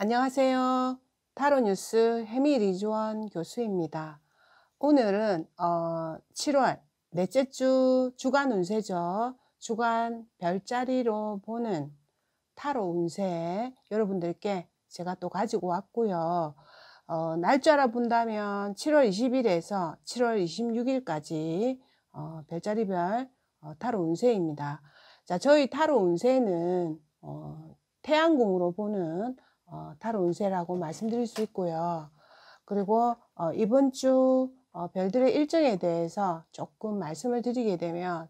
안녕하세요. 타로뉴스 해미리조원 교수입니다. 오늘은 어, 7월 넷째 주 주간 운세죠. 주간 별자리로 보는 타로 운세 여러분들께 제가 또 가지고 왔고요. 어, 날짜라 본다면 7월 20일에서 7월 26일까지 어, 별자리별 어, 타로 운세입니다. 자, 저희 타로 운세는 어, 태양궁으로 보는 어, 탈운세라고 말씀드릴 수 있고요. 그리고 어, 이번 주 어, 별들의 일정에 대해서 조금 말씀을 드리게 되면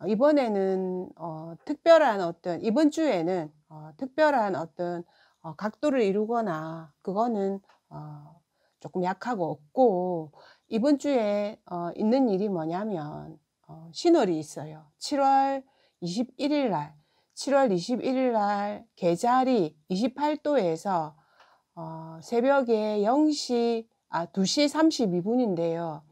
어, 이번에는 어, 특별한 어떤 이번 주에는 어, 특별한 어떤 어, 각도를 이루거나 그거는 어, 조금 약하고 없고 이번 주에 어, 있는 일이 뭐냐면 어, 신월이 있어요. 7월 21일 날 7월 21일 날 개자리 28도에서 어, 새벽에 0시, 아, 2시 32분인데요.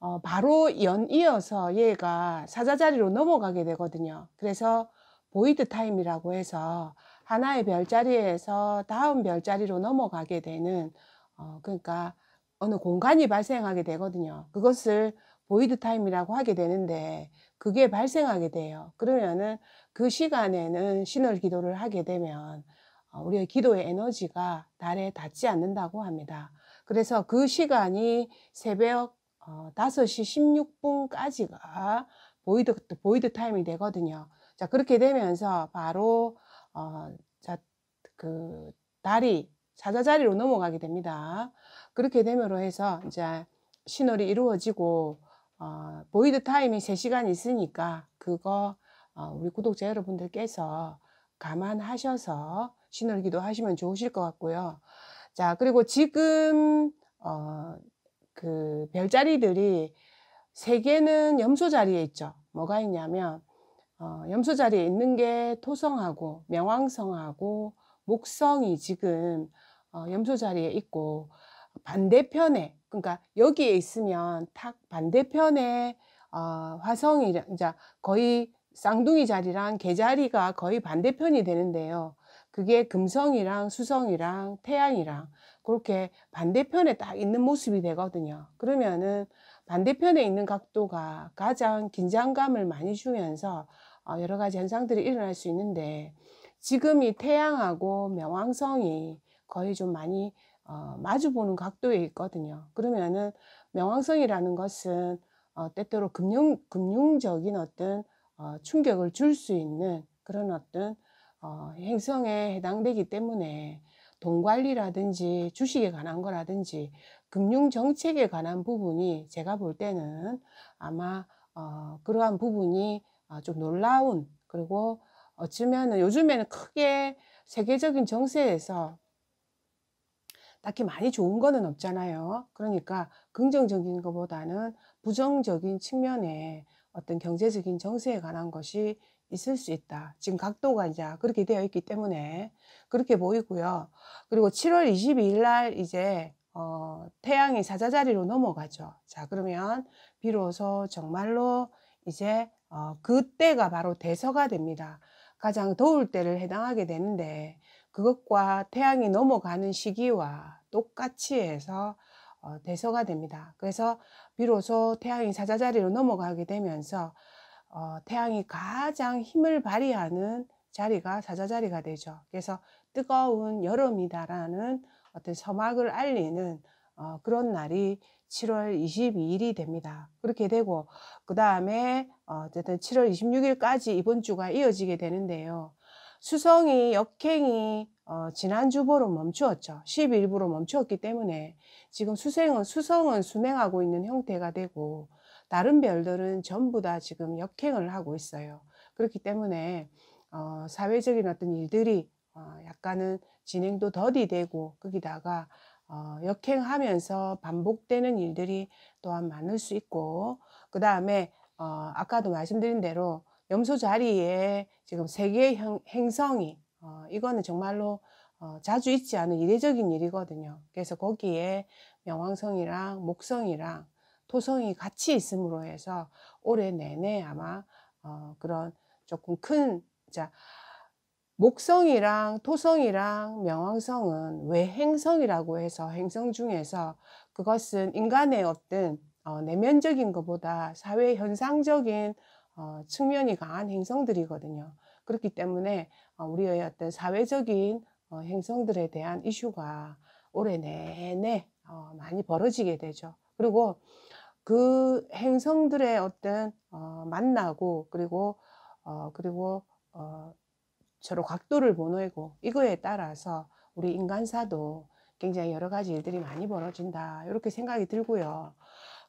어, 바로 연이어서 얘가 사자자리로 넘어가게 되거든요. 그래서 보이드 타임이라고 해서 하나의 별자리에서 다음 별자리로 넘어가게 되는, 어, 그러니까 어느 공간이 발생하게 되거든요. 그것을 보이드 타임이라고 하게 되는데 그게 발생하게 돼요. 그러면은 그 시간에는 신월 기도를 하게 되면 어, 우리의 기도의 에너지가 달에 닿지 않는다고 합니다. 그래서 그 시간이 새벽 5시 16분까지가 보이드, 보이드 타임이 되거든요. 자, 그렇게 되면서 바로, 어, 자, 그, 달이 사자자리로 넘어가게 됩니다. 그렇게 되므로 해서 이제 신월이 이루어지고 어, 보이드 타임이 3시간 있으니까 그거 어, 우리 구독자 여러분들께서 감안하셔서 신월기도 하시면 좋으실 것 같고요. 자, 그리고 지금 어, 그 별자리들이 3 개는 염소 자리에 있죠. 뭐가 있냐면 어, 염소 자리에 있는 게 토성하고 명왕성하고 목성이 지금 어, 염소 자리에 있고 반대편에 그러니까 여기에 있으면 탁 반대편에 어, 화성이 이제 거의 쌍둥이 자리랑 개자리가 거의 반대편이 되는데요. 그게 금성이랑 수성이랑 태양이랑 그렇게 반대편에 딱 있는 모습이 되거든요. 그러면은 반대편에 있는 각도가 가장 긴장감을 많이 주면서 어, 여러 가지 현상들이 일어날 수 있는데 지금 이 태양하고 명왕성이 거의 좀 많이 어, 마주보는 각도에 있거든요. 그러면은 명왕성이라는 것은 어, 때때로 금융, 금융적인 어떤 어, 충격을 줄 수 있는 그런 어떤 어, 행성에 해당되기 때문에 돈 관리라든지 주식에 관한 거라든지 금융 정책에 관한 부분이 제가 볼 때는 아마 어, 그러한 부분이 어, 좀 놀라운 그리고 어쩌면 요즘에는 크게 세계적인 정세에서 딱히 많이 좋은 거는 없잖아요. 그러니까 긍정적인 것보다는 부정적인 측면에 어떤 경제적인 정세에 관한 것이 있을 수 있다. 지금 각도가 이제 그렇게 되어 있기 때문에 그렇게 보이고요. 그리고 7월 22일 날 이제 어, 태양이 사자자리로 넘어가죠. 자, 그러면 비로소 정말로 이제 어, 그때가 바로 대서가 됩니다. 가장 더울 때를 해당하게 되는데 그것과 태양이 넘어가는 시기와 똑같이 해서 어, 대서가 됩니다. 그래서 비로소 태양이 사자자리로 넘어가게 되면서 어, 태양이 가장 힘을 발휘하는 자리가 사자자리가 되죠. 그래서 뜨거운 여름이다라는 어떤 서막을 알리는 어, 그런 날이 7월 22일이 됩니다. 그렇게 되고 그 다음에 어, 쨌든 7월 26일까지 이번 주가 이어지게 되는데요. 수성이 역행이 어, 지난주보로 멈추었죠. 11부로 멈추었기 때문에 지금 수생은 수성은 순행하고 있는 형태가 되고 다른 별들은 전부 다 지금 역행을 하고 있어요. 그렇기 때문에 어, 사회적인 어떤 일들이 어, 약간은 진행도 더디되고 거기다가 어, 역행하면서 반복되는 일들이 또한 많을 수 있고 그 다음에 어, 아까도 말씀드린 대로 염소 자리에 지금 세 개의 행성이 어, 이거는 정말로 어, 자주 있지 않은 이례적인 일이거든요. 그래서 거기에 명왕성이랑 목성이랑 토성이 같이 있음으로 해서 올해 내내 아마 어, 그런 조금 큰 자, 목성이랑 토성이랑 명왕성은 외행성이라고 해서 행성 중에서 그것은 인간의 어떤 어, 내면적인 것보다 사회 현상적인 어, 측면이 강한 행성들이거든요. 그렇기 때문에 어, 우리의 어떤 사회적인 어, 행성들에 대한 이슈가 올해 내내 어, 많이 벌어지게 되죠. 그리고 그 행성들의 어떤 만나고 그리고 그리고 서로 각도를 보내고 이거에 따라서 우리 인간사도 굉장히 여러 가지 일들이 많이 벌어진다 이렇게 생각이 들고요.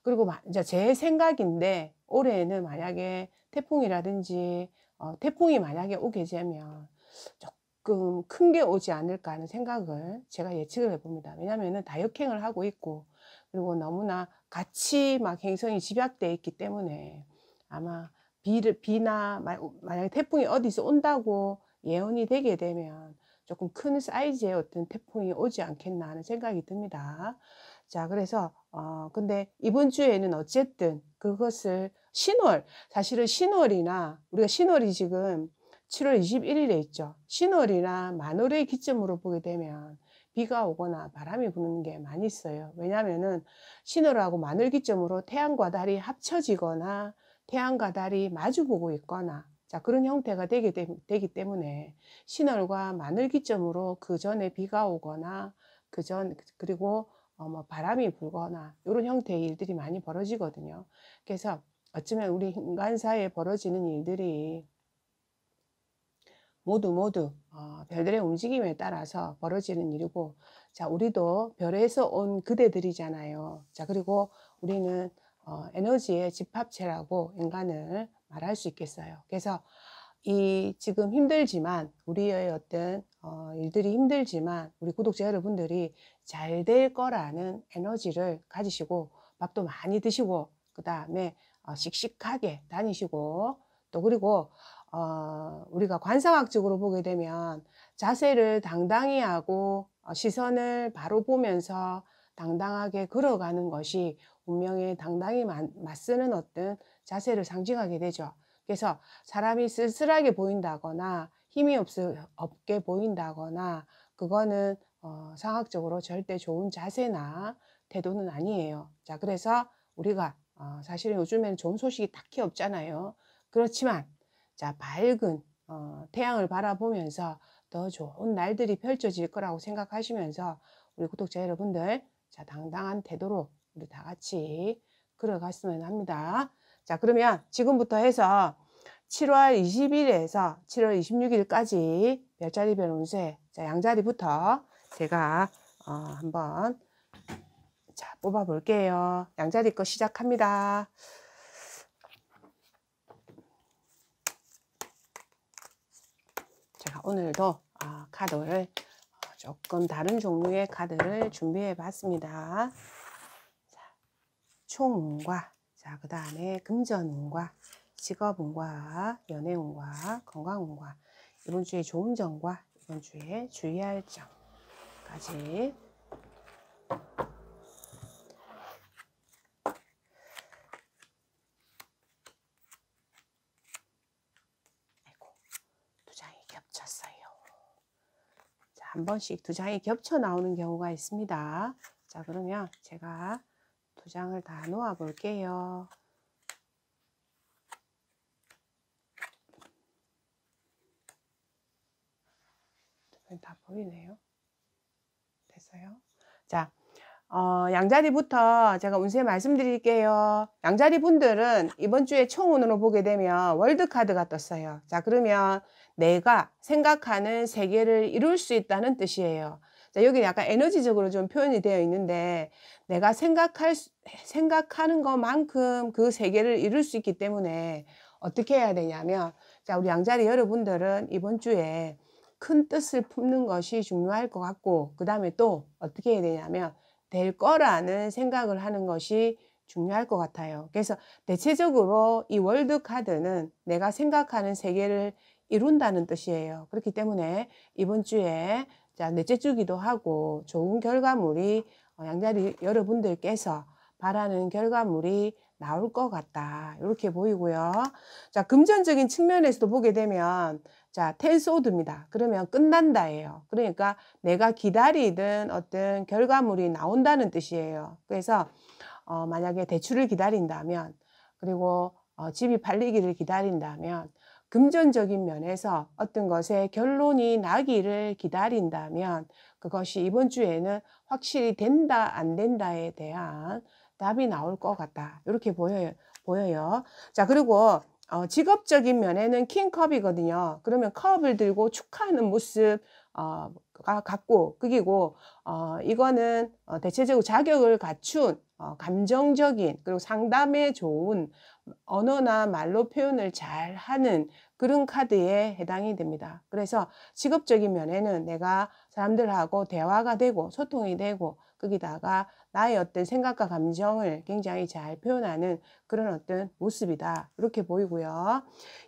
그리고 이제 제 생각인데 올해에는 만약에 태풍이라든지 어, 태풍이 만약에 오게 되면 조금 큰 게 오지 않을까 하는 생각을 제가 예측을 해봅니다. 왜냐하면 다역행을 하고 있고 그리고 너무나 같이 막 행성이 집약돼 있기 때문에 아마 비를 비나 만약에 태풍이 어디서 온다고 예언이 되게 되면 조금 큰 사이즈의 어떤 태풍이 오지 않겠나 하는 생각이 듭니다. 자, 그래서, 어, 근데 이번 주에는 어쨌든 그것을 신월, 사실은 신월이나, 우리가 신월이 지금 7월 21일에 있죠. 신월이나 만월의 기점으로 보게 되면 비가 오거나 바람이 부는 게 많이 있어요. 왜냐면은 신월하고 만월 기점으로 태양과 달이 합쳐지거나 태양과 달이 마주보고 있거나 자, 그런 형태가 되게 되, 기 때문에 신월과 만월 기점으로 그 전에 비가 오거나 그 전 그리고 어, 뭐 바람이 불거나 이런 형태의 일들이 많이 벌어지거든요. 그래서 어쩌면 우리 인간 사이에 벌어지는 일들이 모두 모두 어, 별들의 움직임에 따라서 벌어지는 일이고 자 우리도 별에서 온 그대들이잖아요. 자 그리고 우리는 어, 에너지의 집합체라고 인간을 말할 수 있겠어요. 그래서 이 지금 힘들지만 우리의 어떤 어, 일들이 힘들지만 우리 구독자 여러분들이 잘 될 거라는 에너지를 가지시고 밥도 많이 드시고 그 다음에 어, 씩씩하게 다니시고 또 그리고 어, 우리가 관상학적으로 보게 되면 자세를 당당히 하고 어, 시선을 바로 보면서 당당하게 걸어가는 것이 운명에 당당히 맞서는 어떤 자세를 상징하게 되죠. 그래서 사람이 쓸쓸하게 보인다거나 힘이 없 없게 보인다거나 그거는 어, 상학적으로 절대 좋은 자세나 태도는 아니에요. 자, 그래서 우리가 어, 사실은 요즘에는 좋은 소식이 딱히 없잖아요. 그렇지만 자, 밝은 어, 태양을 바라보면서 더 좋은 날들이 펼쳐질 거라고 생각하시면서 우리 구독자 여러분들 자, 당당한 태도로 우리 다 같이 걸어갔으면 합니다. 자, 그러면 지금부터 해서 7월 20일에서 7월 26일까지 별자리별 운세 자, 양자리부터 제가 어, 한번 자, 뽑아 볼게요. 양자리 거 시작합니다. 제가 오늘도 어, 카드를 어, 조금 다른 종류의 카드를 준비해 봤습니다. 총과 자, 그 다음에 금전과 직업운과, 연애운과, 건강운과, 이번 주에 좋은 점과 이번 주에 주의할 점까지 한 번씩 두 장이 겹쳐 나오는 경우가 있습니다. 자, 그러면 제가 두 장을 다 놓아 볼게요. 보이네요. 됐어요. 자, 어, 양자리부터 제가 운세 말씀드릴게요. 양자리 분들은 이번 주에 총운으로 보게 되면 월드카드가 떴어요. 자, 그러면 내가 생각하는 세계를 이룰 수 있다는 뜻이에요. 자, 여기 약간 에너지적으로 좀 표현이 되어 있는데 내가 생각할 생각하는 것만큼 그 세계를 이룰 수 있기 때문에 어떻게 해야 되냐면 자, 우리 양자리 여러분들은 이번 주에 큰 뜻을 품는 것이 중요할 것 같고 그 다음에 또 어떻게 해야 되냐면 될 거라는 생각을 하는 것이 중요할 것 같아요. 그래서 대체적으로 이 월드 카드는 내가 생각하는 세계를 이룬다는 뜻이에요. 그렇기 때문에 이번 주에 자 넷째 주기도 하고 좋은 결과물이 어, 양자리 여러분들께서 바라는 결과물이 나올 것 같다. 이렇게 보이고요. 자, 금전적인 측면에서도 보게 되면 자, 텔소드입니다. 그러면 끝난다예요. 그러니까 내가 기다리든 어떤 결과물이 나온다는 뜻이에요. 그래서 어, 만약에 대출을 기다린다면 그리고 어, 집이 팔리기를 기다린다면 금전적인 면에서 어떤 것에 결론이 나기를 기다린다면 그것이 이번 주에는 확실히 된다 안 된다에 대한 답이 나올 것 같다 이렇게 보여요. 보여요. 자 그리고 어, 직업적인 면에는 킹컵이거든요. 그러면 컵을 들고 축하하는 모습, 어, 가 같고 그기고 어, 이거는 어, 대체적으로 자격을 갖춘 어, 감정적인 그리고 상담에 좋은 언어나 말로 표현을 잘 하는 그런 카드에 해당이 됩니다. 그래서 직업적인 면에는 내가 사람들하고 대화가 되고 소통이 되고 거기다가 나의 어떤 생각과 감정을 굉장히 잘 표현하는 그런 어떤 모습이다. 이렇게 보이고요.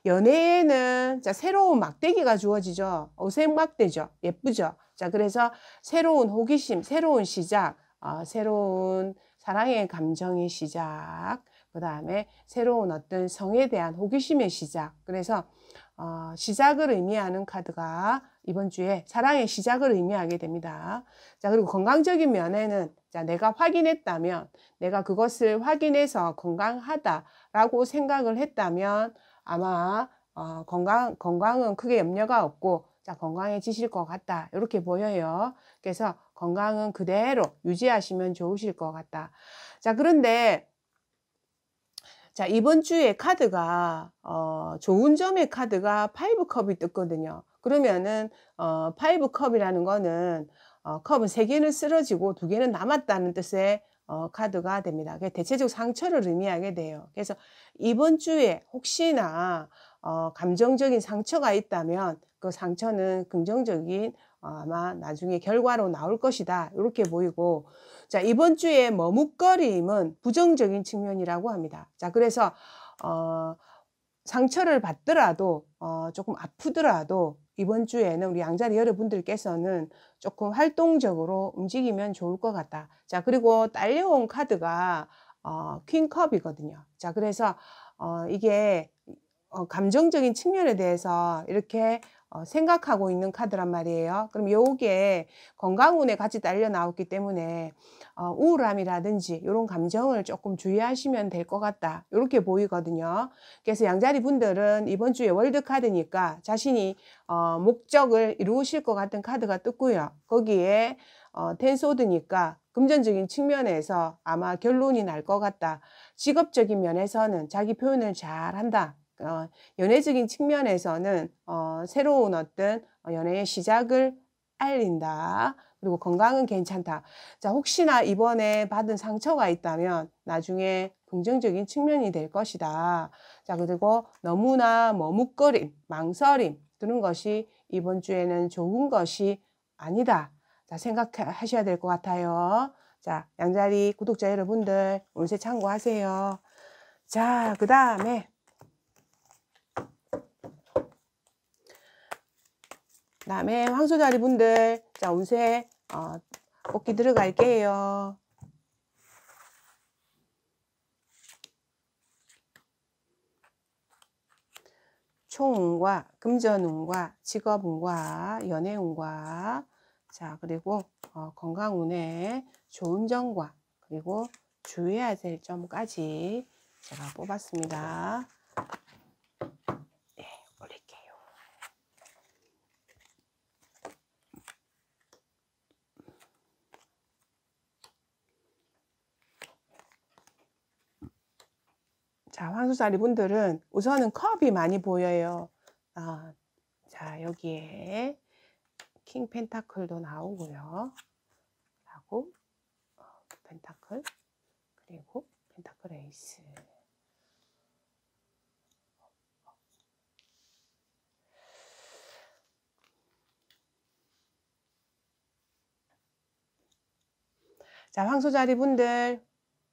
연애에는 자, 새로운 막대기가 주어지죠. 어색막대죠. 예쁘죠. 자, 그래서 새로운 호기심, 새로운 시작, 어, 새로운 사랑의 감정의 시작, 그 다음에 새로운 어떤 성에 대한 호기심의 시작. 그래서 어, 시작을 의미하는 카드가 이번 주에 사랑의 시작을 의미하게 됩니다. 자, 그리고 건강적인 면에는 자, 내가 확인했다면, 내가 그것을 확인해서 건강하다라고 생각을 했다면 아마 어, 건강, 건강은 크게 염려가 없고 자, 건강해지실 것 같다. 이렇게 보여요. 그래서 건강은 그대로 유지하시면 좋으실 것 같다. 자, 그런데 자, 이번 주에 카드가, 어, 좋은 점의 카드가 파이브 컵이 떴거든요. 그러면은 어, 파이브 컵이라는 거는 어, 컵은 세개는 쓰러지고 두개는 남았다는 뜻의 어, 카드가 됩니다. 대체적 상처를 의미하게 돼요. 그래서 이번 주에 혹시나 어, 감정적인 상처가 있다면 그 상처는 긍정적인 어, 아마 나중에 결과로 나올 것이다. 이렇게 보이고 자 이번 주에 머뭇거림은 부정적인 측면이라고 합니다. 자 그래서 어, 상처를 받더라도 어, 조금 아프더라도 이번 주에는 우리 양자리 여러분들께서는 조금 활동적으로 움직이면 좋을 것 같다. 자, 그리고 딸려온 카드가 어, 퀸컵이거든요. 자, 그래서 어, 이게 어, 감정적인 측면에 대해서 이렇게 어, 생각하고 있는 카드란 말이에요. 그럼 요게 건강운에 같이 딸려 나왔기 때문에 어, 우울함이라든지 이런 감정을 조금 주의하시면 될 것 같다. 이렇게 보이거든요. 그래서 양자리 분들은 이번 주에 월드카드니까 자신이 어, 목적을 이루실 것 같은 카드가 뜨고요. 거기에 어, 텐소드니까 금전적인 측면에서 아마 결론이 날 것 같다. 직업적인 면에서는 자기 표현을 잘 한다. 어, 연애적인 측면에서는 어, 새로운 어떤 어, 연애의 시작을 알린다. 그리고 건강은 괜찮다. 자, 혹시나 이번에 받은 상처가 있다면 나중에 긍정적인 측면이 될 것이다. 자, 그리고 너무나 머뭇거림, 망설임 드는 것이 이번 주에는 좋은 것이 아니다. 자, 생각하셔야 될 것 같아요. 자, 양자리 구독자 여러분들 운세 참고하세요. 자, 그 다음에 다음에 황소자리 분들 자 운세 어, 뽑기 들어갈게요. 총운과 금전운과 직업운과 연애운과 자 그리고 어, 건강운에 좋은 점과 그리고 주의해야 될 점까지 제가 뽑았습니다. 자, 황수사리 분들은 우선은 컵이 많이 보여요. 아, 자, 여기에 킹 펜타클도 나오고요. 하고 어, 펜타클 그리고 펜타클 에이스 자, 황소자리 분들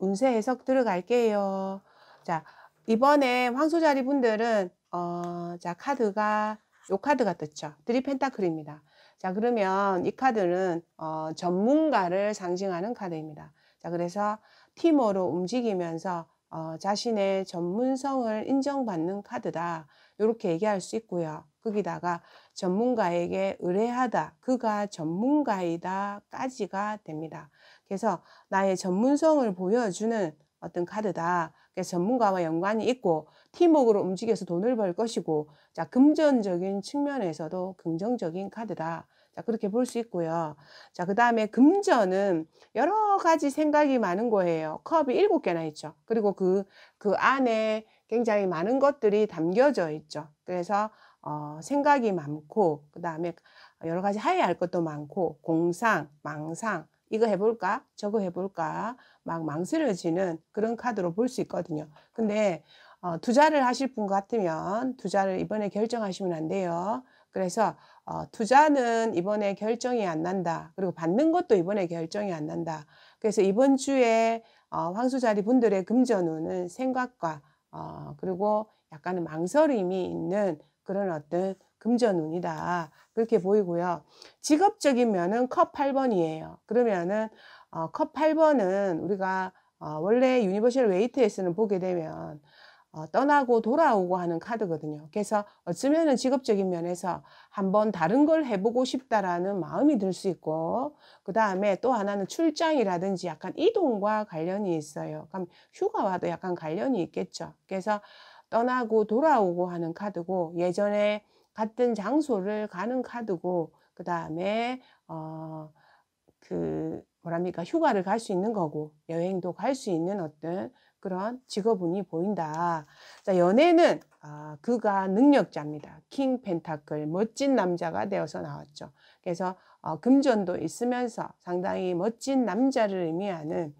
운세 해석 들어갈게요. 자, 이번에 황소자리 분들은 어, 자 카드가 요 카드가 떴죠. 드리펜타클입니다. 자 그러면 이 카드는 어, 전문가를 상징하는 카드입니다. 자 그래서 팀으로 움직이면서 어, 자신의 전문성을 인정받는 카드다. 이렇게 얘기할 수 있고요. 거기다가 전문가에게 의뢰하다, 그가 전문가이다까지가 됩니다. 그래서 나의 전문성을 보여주는 어떤 카드다. 전문가와 연관이 있고 팀웍으로 움직여서 돈을 벌 것이고 자 금전적인 측면에서도 긍정적인 카드다. 자 그렇게 볼 수 있고요. 자그 다음에 금전은 여러 가지 생각이 많은 거예요. 컵이 일곱 개나 있죠. 그리고 그그 그 안에 굉장히 많은 것들이 담겨져 있죠. 그래서 어, 생각이 많고 그 다음에 여러 가지 하여야 할 것도 많고 공상, 망상, 이거 해볼까? 저거 해볼까? 막 망설여지는 그런 카드로 볼 수 있거든요. 근데 어, 투자를 하실 분 같으면 투자를 이번에 결정하시면 안 돼요. 그래서 어, 투자는 이번에 결정이 안 난다. 그리고 받는 것도 이번에 결정이 안 난다. 그래서 이번 주에 어, 황수자리 분들의 금전운은 생각과 어, 그리고 약간의 망설임이 있는 그런 어떤 금전운이다. 그렇게 보이고요. 직업적인 면은 컵 8번이에요. 그러면은 어, 컵 8번은 우리가 어, 원래 유니버셜 웨이트에서는 보게 되면 어, 떠나고 돌아오고 하는 카드거든요. 그래서 어쩌면은 직업적인 면에서 한번 다른 걸 해보고 싶다라는 마음이 들 수 있고, 그 다음에 또 하나는 출장이라든지 약간 이동과 관련이 있어요. 그럼 휴가와도 약간 관련이 있겠죠. 그래서 떠나고 돌아오고 하는 카드고, 예전에 같은 장소를 가는 카드고 그 다음에 어, 그 뭐랍니까 휴가를 갈 수 있는 거고 여행도 갈 수 있는 어떤 그런 직업운이 보인다. 자 연애는 아, 그가 능력자입니다. 킹 펜타클 멋진 남자가 되어서 나왔죠. 그래서 어, 금전도 있으면서 상당히 멋진 남자를 의미하는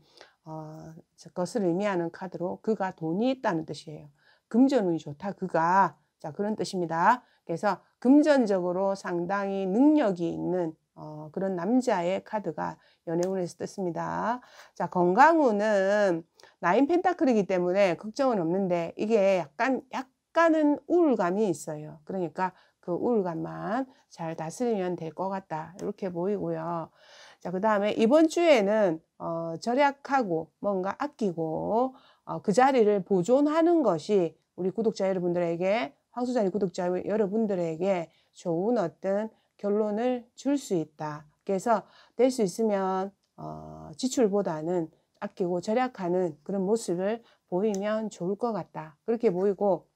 어, 것을 의미하는 카드로 그가 돈이 있다는 뜻이에요. 금전운이 좋다 그가 자 그런 뜻입니다. 그래서 금전적으로 상당히 능력이 있는 어, 그런 남자의 카드가 연애운에서 떴습니다. 자, 건강운은 나인 펜타클이기 때문에 걱정은 없는데 이게 약간, 약간은 우울감이 있어요. 그러니까 그 우울감만 잘 다스리면 될 것 같다. 이렇게 보이고요. 자, 그 다음에 이번 주에는 어, 절약하고 뭔가 아끼고 어, 그 자리를 보존하는 것이 우리 구독자 여러분들에게 황수자님 구독자 여러분들에게 좋은 어떤 결론을 줄 수 있다. 그래서 될 수 있으면 어, 지출보다는 아끼고 절약하는 그런 모습을 보이면 좋을 것 같다. 그렇게 보이고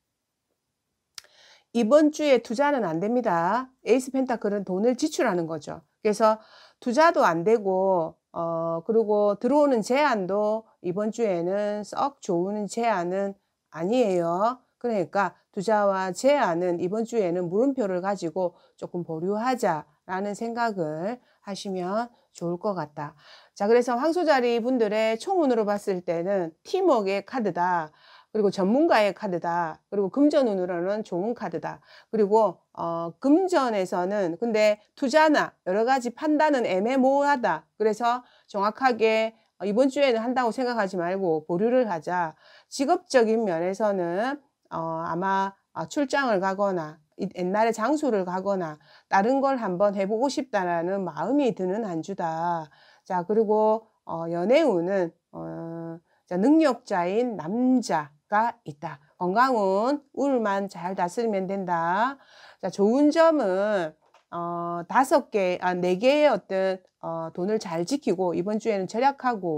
이번 주에 투자는 안 됩니다. 에이스 펜타클은 돈을 지출하는 거죠. 그래서 투자도 안 되고 어 그리고 들어오는 제안도 이번 주에는 썩 좋은 제안은 아니에요. 그러니까 투자와 제안은 이번 주에는 물음표를 가지고 조금 보류하자라는 생각을 하시면 좋을 것 같다. 자, 그래서 황소자리 분들의 총운으로 봤을 때는 팀웍의 카드다. 그리고 전문가의 카드다. 그리고 금전운으로는 좋은 카드다. 그리고 어, 금전에서는 근데 투자나 여러 가지 판단은 애매모호하다. 그래서 정확하게 어, 이번 주에는 한다고 생각하지 말고 보류를 하자. 직업적인 면에서는 어, 아마 아, 출장을 가거나 옛날에 장수를 가거나 다른 걸 한번 해보고 싶다라는 마음이 드는 한 주다. 자, 그리고 어, 연애운은 어, 자, 능력자인 남자가 있다. 건강은 울만잘 다스리면 된다. 자, 좋은 점은 어, 다섯 개, 아, 네 개의 어떤 어, 돈을 잘 지키고 이번 주에는 절약하고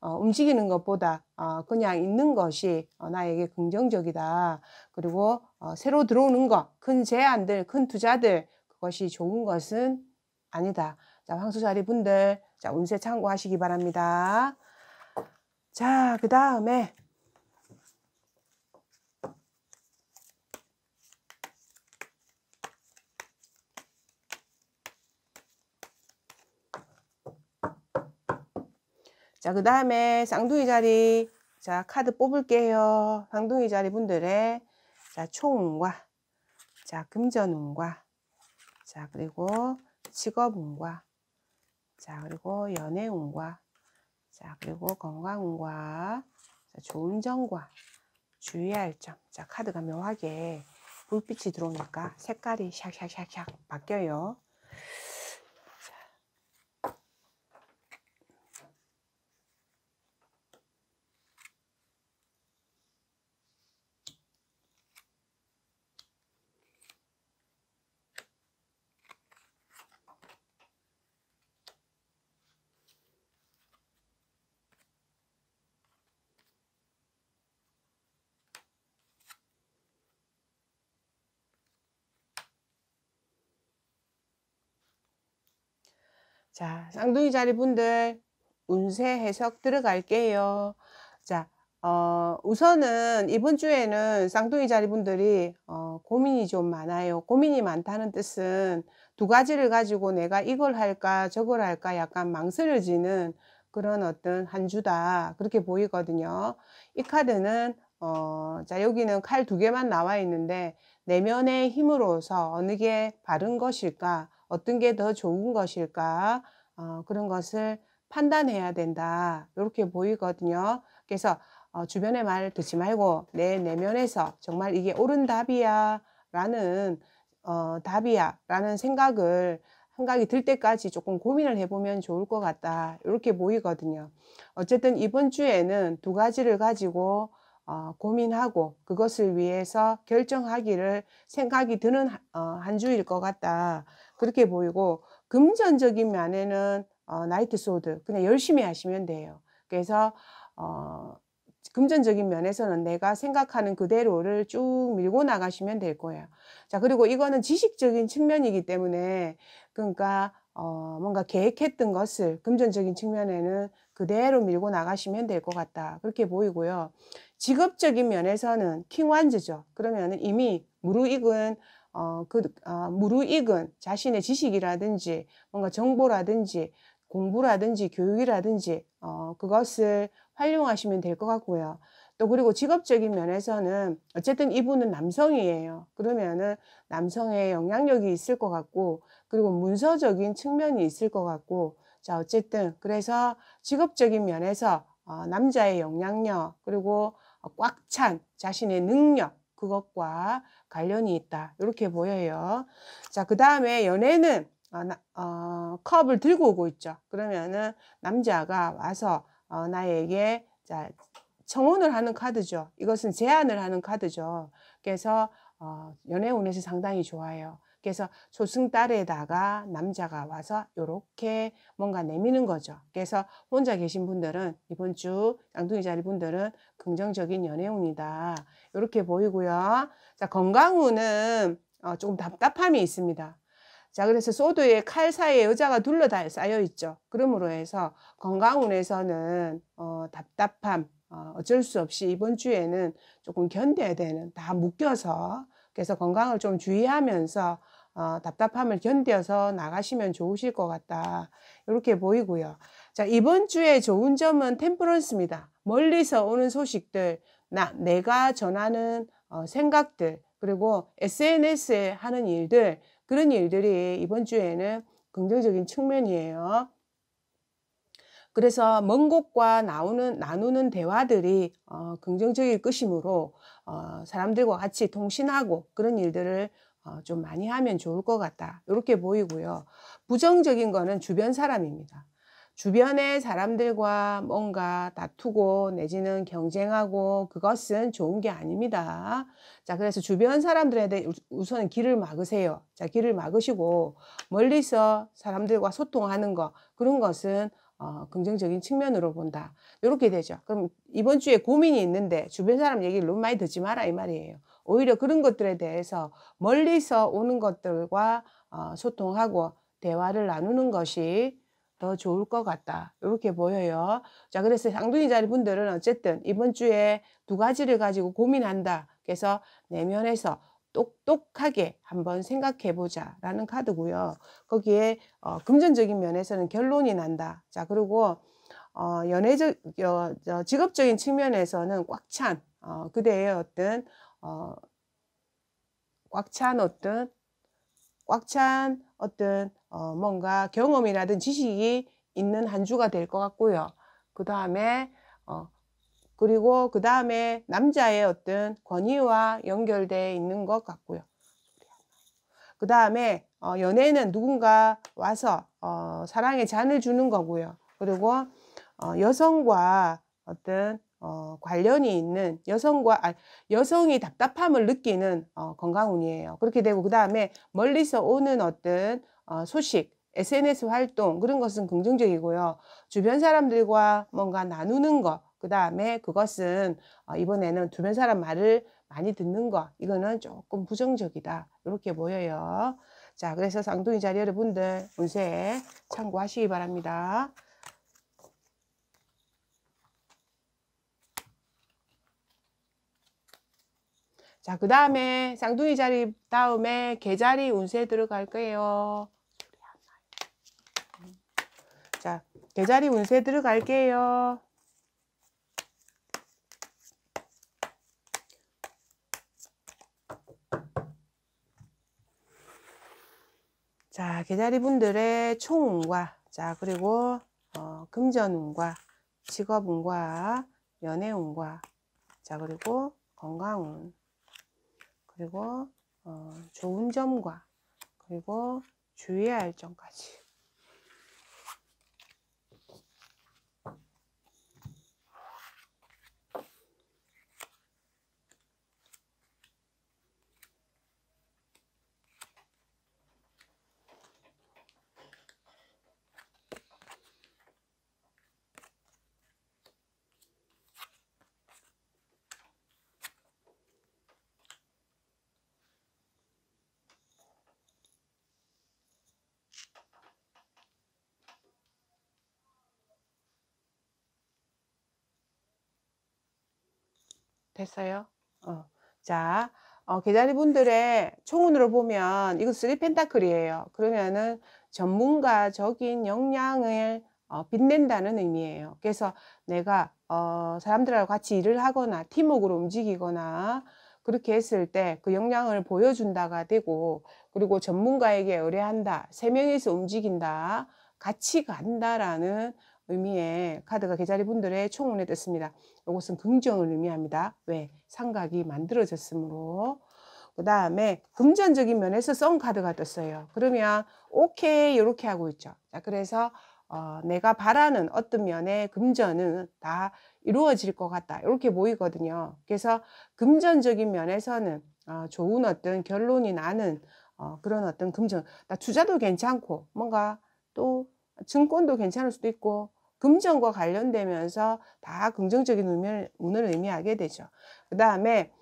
어, 움직이는 것보다 어, 그냥 있는 것이 어, 나에게 긍정적이다. 그리고 어, 새로 들어오는 것, 큰 제안들, 큰 투자들 그것이 좋은 것은 아니다. 자, 황수자리 분들, 자, 운세 참고하시기 바랍니다. 자, 그 다음에 자, 그 다음에 쌍둥이 자리. 자, 카드 뽑을게요. 쌍둥이 자리 분들의 자, 총운과 자, 금전운과 자, 그리고 직업운과 자, 그리고 연애운과 자, 그리고 건강운과 자, 좋은 점과 주의할 점. 자, 카드가 묘하게 불빛이 들어오니까 색깔이 샥샥샥샥 바뀌어요. 자, 쌍둥이 자리 분들 운세 해석 들어갈게요. 자, 어, 우선은 이번 주에는 쌍둥이 자리 분들이 어, 고민이 좀 많아요. 고민이 많다는 뜻은 두 가지를 가지고 내가 이걸 할까 저걸 할까 약간 망설여지는 그런 어떤 한 주다 그렇게 보이거든요. 이 카드는 어, 자 여기는 칼 두 개만 나와 있는데 내면의 힘으로서 어느 게 바른 것일까 어떤 게 더 좋은 것일까 어, 그런 것을 판단해야 된다 이렇게 보이거든요. 그래서 어, 주변의 말 듣지 말고 내 내면에서 정말 이게 옳은 답이야 라는 어, 답이야 라는 생각을 생각이 들 때까지 조금 고민을 해보면 좋을 것 같다 이렇게 보이거든요. 어쨌든 이번 주에는 두 가지를 가지고 어, 고민하고 그것을 위해서 결정하기를 생각이 드는 어, 한 주일 것 같다. 그렇게 보이고 금전적인 면에는 어, 나이트 소드 그냥 열심히 하시면 돼요. 그래서 어, 금전적인 면에서는 내가 생각하는 그대로를 쭉 밀고 나가시면 될 거예요. 자 그리고 이거는 지식적인 측면이기 때문에 그러니까 어, 뭔가 계획했던 것을 금전적인 측면에는 그대로 밀고 나가시면 될 것 같다. 그렇게 보이고요. 직업적인 면에서는 킹완즈죠. 그러면 이미 무르익은 어, 그, 어, 무르익은 자신의 지식이라든지 뭔가 정보라든지 공부라든지 교육이라든지 어, 그것을 활용하시면 될 것 같고요. 또 그리고 직업적인 면에서는 어쨌든 이분은 남성이에요. 그러면은 남성의 영향력이 있을 것 같고 그리고 문서적인 측면이 있을 것 같고 자 어쨌든 그래서 직업적인 면에서 어, 남자의 영향력 그리고 꽉 찬 자신의 능력 그것과 관련이 있다. 이렇게 보여요. 자, 그 다음에 연애는 어, 어, 컵을 들고 오고 있죠. 그러면은 남자가 와서 어, 나에게 자, 청혼을 하는 카드죠. 이것은 제안을 하는 카드죠. 그래서 어, 연애운에서 상당히 좋아요. 그래서 조승딸에다가 남자가 와서 이렇게 뭔가 내미는 거죠. 그래서 혼자 계신 분들은 이번 주 쌍둥이 자리 분들은 긍정적인 연애운이다. 이렇게 보이고요. 자 건강운은 어, 조금 답답함이 있습니다. 자 그래서 소드의칼 사이에 여자가 둘러다 쌓여 있죠. 그러므로 해서 건강운에서는 어, 답답함, 어, 어쩔 수 없이 이번 주에는 조금 견뎌야 되는 다 묶여서 그래서 건강을 좀 주의하면서 어, 답답함을 견뎌서 나가시면 좋으실 것 같다. 이렇게 보이고요. 자, 이번 주에 좋은 점은 템퍼런스입니다. 멀리서 오는 소식들, 나, 내가 전하는 어, 생각들, 그리고 SNS에 하는 일들, 그런 일들이 이번 주에는 긍정적인 측면이에요. 그래서 먼 곳과 나오는, 나누는 대화들이 어, 긍정적일 것이므로 어, 사람들과 같이 통신하고 그런 일들을 어, 좀 많이 하면 좋을 것 같다. 이렇게 보이고요. 부정적인 거는 주변 사람입니다. 주변의 사람들과 뭔가 다투고 내지는 경쟁하고 그것은 좋은 게 아닙니다. 자, 그래서 주변 사람들에 대해 우선 길을 막으세요. 자, 길을 막으시고 멀리서 사람들과 소통하는 것 그런 것은 어, 긍정적인 측면으로 본다. 이렇게 되죠. 그럼 이번 주에 고민이 있는데 주변 사람 얘기를 너무 많이 듣지 마라 이 말이에요. 오히려 그런 것들에 대해서 멀리서 오는 것들과 어, 소통하고 대화를 나누는 것이 더 좋을 것 같다. 이렇게 보여요. 자, 그래서 상둥이 자리 분들은 어쨌든 이번 주에 두 가지를 가지고 고민한다. 그래서 내면에서 똑똑하게 한번 생각해 보자 라는 카드고요. 거기에 어, 금전적인 면에서는 결론이 난다. 자 그리고 어, 연애적 어, 직업적인 측면에서는 꽉찬 어, 그대의 어떤 어, 꽉 찬 어떤 꽉 찬 어떤 어, 뭔가 경험이라든 지식이 있는 한 주가 될 것 같고요. 그 다음에 어, 그리고 그 다음에 남자의 어떤 권위와 연결되어 있는 것 같고요. 그 다음에 어, 연애는 누군가 와서 어, 사랑의 잔을 주는 거고요. 그리고 어, 여성과 어떤 어, 관련이 있는 여성과 아, 여성이 답답함을 느끼는 어, 건강운이에요. 그렇게 되고 그 다음에 멀리서 오는 어떤 어, 소식, SNS 활동 그런 것은 긍정적이고요. 주변 사람들과 뭔가 나누는 것, 그 다음에 그것은 어, 이번에는 주변 사람 말을 많이 듣는 거 이거는 조금 부정적이다 이렇게 보여요 자 그래서 쌍둥이 자리 여러분들 운세 참고하시기 바랍니다 자그 다음에 쌍둥이 자리 다음에 개자리 운세 들어갈 거예요 음. 자 개자리 운세 들어갈게요 자, 개자리 분들의 총운과, 자, 그리고, 어, 금전운과, 직업운과, 연애운과, 자, 그리고 건강운, 그리고, 어, 좋은 점과, 그리고 주의할 점까지. 됐어요? 어. 자, 어, 계단리 분들의 총운으로 보면 이거 쓰리 펜타클이에요. 그러면은 전문가적인 역량을 어, 빛낸다는 의미예요. 그래서 내가 어, 사람들하고 같이 일을 하거나 팀웍으로 움직이거나 그렇게 했을 때 그 역량을 보여준다가 되고 그리고 전문가에게 의뢰한다. 세 명이서 움직인다. 같이 간다라는 의미의 카드가 계자리 그 분들의 총운에 떴습니다. 이것은 긍정을 의미합니다. 왜? 상각이 만들어졌으므로. 그 다음에 금전적인 면에서 썬 카드가 떴어요. 그러면 오케이 이렇게 하고 있죠. 자, 그래서 어, 내가 바라는 어떤 면의 금전은 다 이루어질 것 같다. 이렇게 보이거든요. 그래서 금전적인 면에서는 어, 좋은 어떤 결론이 나는 어, 그런 어떤 금전, 나 투자도 괜찮고 뭔가 또 증권도 괜찮을 수도 있고 금전과 관련되면서 다 긍정적인 운을, 운을 의미하게 되죠. 그 다음에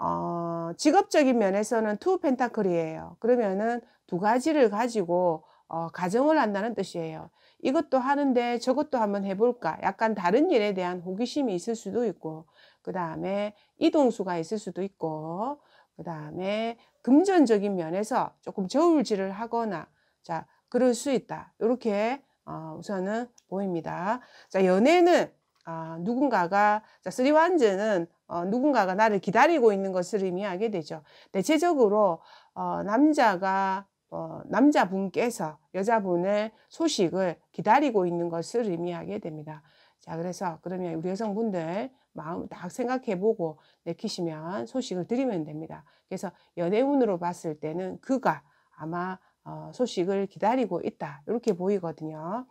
어, 직업적인 면에서는 투 펜타클이에요. 그러면은 두 가지를 가지고 어, 가정을 한다는 뜻이에요. 이것도 하는데 저것도 한번 해볼까? 약간 다른 일에 대한 호기심이 있을 수도 있고, 그 다음에 이동수가 있을 수도 있고, 그 다음에 금전적인 면에서 조금 저울질을 하거나, 자, 그럴 수 있다. 이렇게 어, 우선은 보입니다. 자, 연애는 아, 누군가가 자, 스리완즈는 어, 누군가가 나를 기다리고 있는 것을 의미하게 되죠. 대체적으로 어, 남자가 어, 남자분께서 여자분의 소식을 기다리고 있는 것을 의미하게 됩니다. 자, 그래서 그러면 우리 여성분들 마음 딱 생각해보고 내키시면 소식을 드리면 됩니다. 그래서 연애운으로 봤을 때는 그가 아마 어, 소식을 기다리고 있다. 이렇게 보이거든요.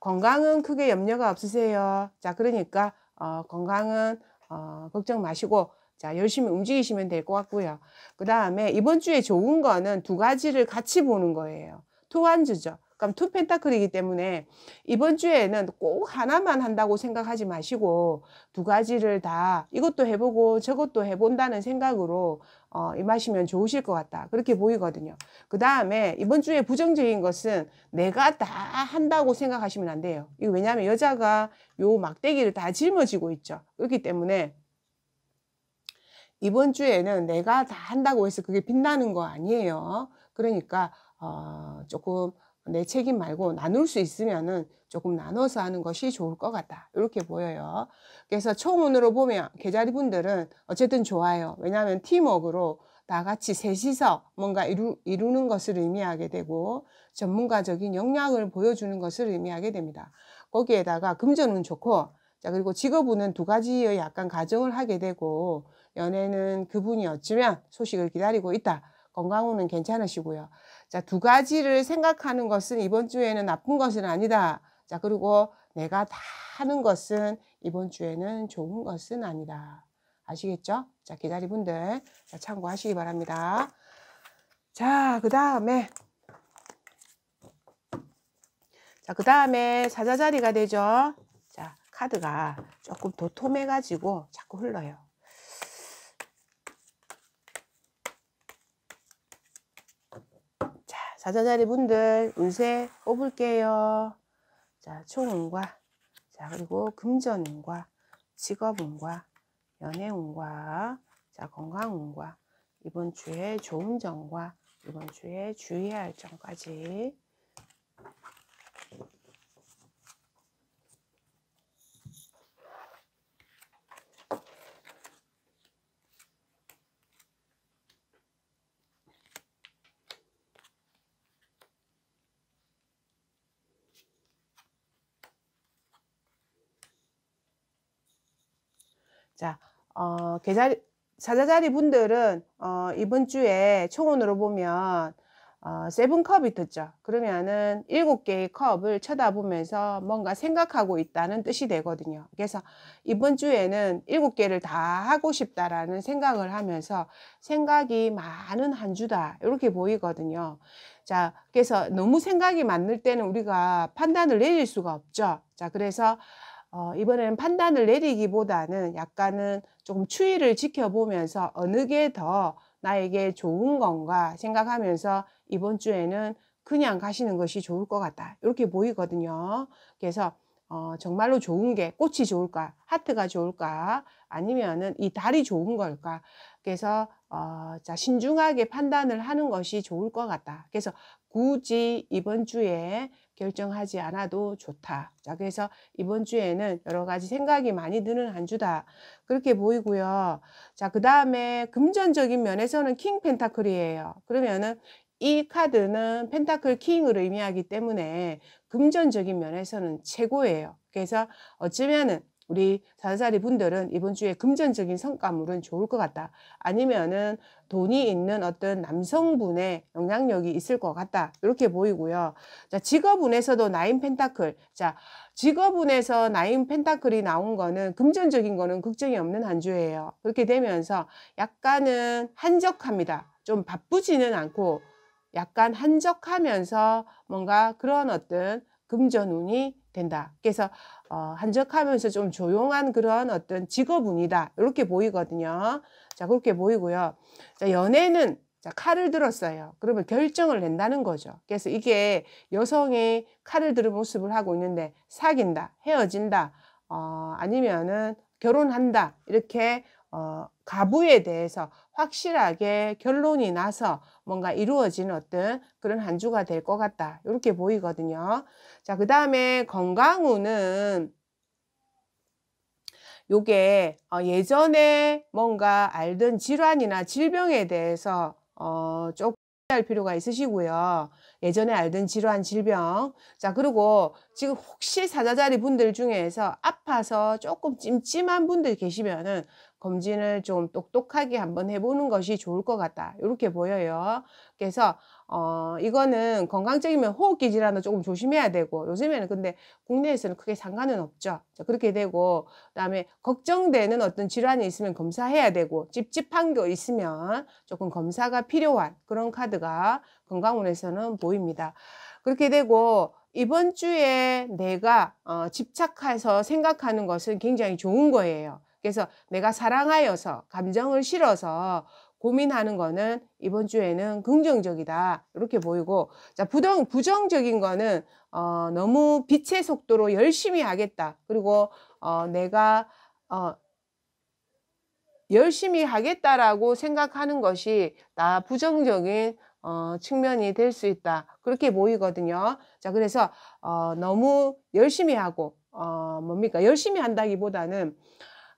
건강은 크게 염려가 없으세요. 자, 그러니까 어, 건강은 어, 걱정 마시고 자, 열심히 움직이시면 될 것 같고요. 그 다음에 이번 주에 좋은 거는 두 가지를 같이 보는 거예요. 투완주죠. 그럼 투 펜타클이기 때문에 이번 주에는 꼭 하나만 한다고 생각하지 마시고 두 가지를 다 이것도 해보고 저것도 해본다는 생각으로 어, 임하시면 좋으실 것 같다. 그렇게 보이거든요. 그 다음에 이번 주에 부정적인 것은 내가 다 한다고 생각하시면 안 돼요. 이거 왜냐하면 여자가 요 막대기를 다 짊어지고 있죠. 그렇기 때문에 이번 주에는 내가 다 한다고 해서 그게 빛나는 거 아니에요. 그러니까 어, 조금 내 책임 말고 나눌 수 있으면은 조금 나눠서 하는 것이 좋을 것 같다. 이렇게 보여요. 그래서 총운으로 보면 계자리 분들은 어쨌든 좋아요. 왜냐하면 팀워크로 다 같이 셋이서 뭔가 이루, 이루는 것을 의미하게 되고 전문가적인 역량을 보여주는 것을 의미하게 됩니다. 거기에다가 금전은 좋고 자 그리고 직업은두 가지의 약간 가정을 하게 되고 연애는 그분이 어쩌면 소식을 기다리고 있다. 건강운은 괜찮으시고요. 자, 두 가지를 생각하는 것은 이번 주에는 나쁜 것은 아니다. 자, 그리고 내가 다 하는 것은 이번 주에는 좋은 것은 아니다. 아시겠죠? 자, 기다리분들 자, 참고하시기 바랍니다. 자, 그 다음에 자, 그 다음에 사자자리가 되죠. 자, 카드가 조금 도톰해가지고 자꾸 흘러요. 사자자리 분들 운세 뽑을게요. 자, 총운과, 자, 그리고 금전운과, 직업운과, 연애운과, 자, 건강운과, 이번 주에 좋은 점과, 이번 주에 주의할 점까지 자, 어, 계좌리, 사자자리 분들은 어, 이번 주에 총원으로 보면 어, 세븐컵이 듣죠. 그러면은 일곱 개의 컵을 쳐다보면서 뭔가 생각하고 있다는 뜻이 되거든요. 그래서 이번 주에는 일곱 개를 다 하고 싶다라는 생각을 하면서 생각이 많은 한 주다. 이렇게 보이거든요. 자, 그래서 너무 생각이 많을 때는 우리가 판단을 내릴 수가 없죠. 자, 그래서 어, 이번에는 판단을 내리기보다는 약간은 조금 추이를 지켜보면서 어느 게 더 나에게 좋은 건가 생각하면서 이번 주에는 그냥 가시는 것이 좋을 것 같다. 이렇게 보이거든요. 그래서 어, 정말로 좋은 게 꽃이 좋을까? 하트가 좋을까? 아니면은 이 달이 좋은 걸까? 그래서 어, 자, 신중하게 판단을 하는 것이 좋을 것 같다. 그래서 굳이 이번 주에 결정하지 않아도 좋다. 자, 그래서 이번 주에는 여러 가지 생각이 많이 드는 한 주다. 그렇게 보이고요. 자, 그 다음에 금전적인 면에서는 킹 펜타클이에요. 그러면은 이 카드는 펜타클 킹을 의미하기 때문에 금전적인 면에서는 최고예요. 그래서 어쩌면은 우리 사사리 분들은 이번 주에 금전적인 성과물은 좋을 것 같다. 아니면은 돈이 있는 어떤 남성분의 영향력이 있을 것 같다. 이렇게 보이고요. 자, 직업운에서도 나인 펜타클. 자, 직업운에서 나인 펜타클이 나온 거는 금전적인 거는 걱정이 없는 한 주예요. 그렇게 되면서 약간은 한적합니다. 좀 바쁘지는 않고 약간 한적하면서 뭔가 그런 어떤 금전운이 된다. 그래서 어, 한적하면서 좀 조용한 그런 어떤 직업운이다 이렇게 보이거든요. 자 그렇게 보이고요. 자 연애는 자, 칼을 들었어요. 그러면 결정을 낸다는 거죠. 그래서 이게 여성이 칼을 들은 모습을 하고 있는데 사귄다, 헤어진다, 어, 아니면은 결혼한다 이렇게 어, 가부에 대해서 확실하게 결론이 나서 뭔가 이루어진 어떤 그런 한 주가 될 것 같다. 이렇게 보이거든요. 자, 그 다음에 건강운은 요게 어, 예전에 뭔가 알던 질환이나 질병에 대해서 어, 조금 할 필요가 있으시고요. 예전에 알던 질환, 질병. 자, 그리고 지금 혹시 사자자리 분들 중에서 아파서 조금 찜찜한 분들 계시면은 검진을 좀 똑똑하게 한번 해보는 것이 좋을 것 같다. 이렇게 보여요. 그래서 어, 이거는 건강적이면 호흡기 질환도 조금 조심해야 되고 요즘에는 근데 국내에서는 크게 상관은 없죠. 자, 그렇게 되고 그다음에 걱정되는 어떤 질환이 있으면 검사해야 되고 찝찝한 게 있으면 조금 검사가 필요한 그런 카드가 건강원에서는 보입니다. 그렇게 되고 이번 주에 내가 어, 집착해서 생각하는 것은 굉장히 좋은 거예요. 그래서 내가 사랑하여서 감정을 실어서 고민하는 거는 이번 주에는 긍정적이다 이렇게 보이고 자 부정 부정적인 거는 어, 너무 빛의 속도로 열심히 하겠다 그리고 어, 내가 어, 열심히 하겠다라고 생각하는 것이 나 부정적인 어, 측면이 될 수 있다 그렇게 보이거든요. 자 그래서 어, 너무 열심히 하고 어, 뭡니까 열심히 한다기보다는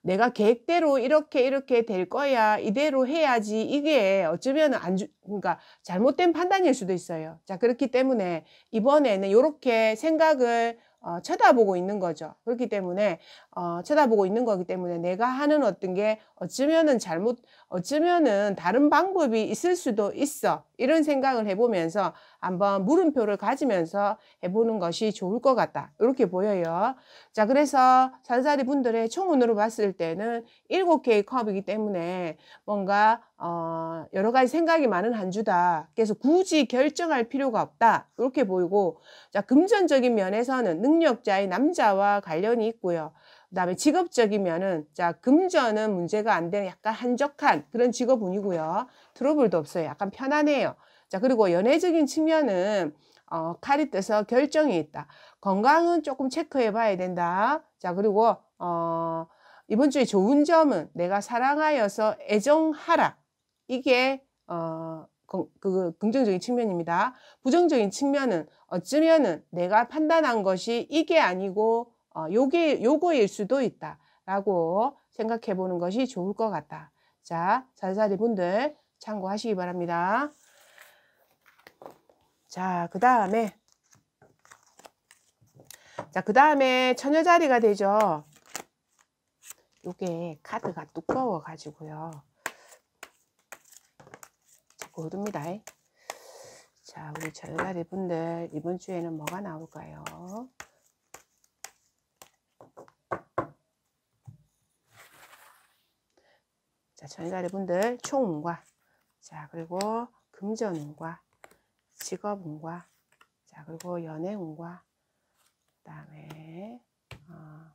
내가 계획대로 이렇게 이렇게 될 거야 이대로 해야지 이게 어쩌면 안 주, 그러니까 잘못된 판단일 수도 있어요. 자 그렇기 때문에 이번에는 이렇게 생각을 어, 쳐다보고 있는 거죠. 그렇기 때문에 어, 쳐다보고 있는 거기 때문에 내가 하는 어떤 게 어쩌면은 잘못 어쩌면은 다른 방법이 있을 수도 있어 이런 생각을 해보면서 한번 물음표를 가지면서 해보는 것이 좋을 것 같다. 이렇게 보여요. 자, 그래서 산사리 분들의 총운으로 봤을 때는 7개의 컵이기 때문에 뭔가 어, 여러 가지 생각이 많은 한 주다. 그래서 굳이 결정할 필요가 없다. 이렇게 보이고 자, 금전적인 면에서는 능력자의 남자와 관련이 있고요. 그다음에 직업적인면은자 금전은 문제가 안 되는 약간 한적한 그런 직업군이고요. 트러블도 없어요. 약간 편안해요. 자, 그리고 연애적인 측면은 어, 칼이 떠서 결정이 있다. 건강은 조금 체크해 봐야 된다. 자, 그리고 어, 이번 주에 좋은 점은 내가 사랑하여서 애정하라. 이게 어, 그, 그 긍정적인 측면입니다. 부정적인 측면은 어쩌면은 내가 판단한 것이 이게 아니고 어, 요게 요거일 수도 있다라고 생각해 보는 것이 좋을 것 같다. 자, 자살이 분들 참고하시기 바랍니다. 자, 그 다음에 자, 그 다음에 처녀자리가 되죠. 요게 카드가 두꺼워 가지고요. 자꾸 흐릅니다. 자, 우리 천여자리 분들 이번 주에는 뭐가 나올까요? 자, 천여자리 분들 총과 자, 그리고 금전운과 직업운과, 자, 그리고 연애운과, 그 다음에, 어,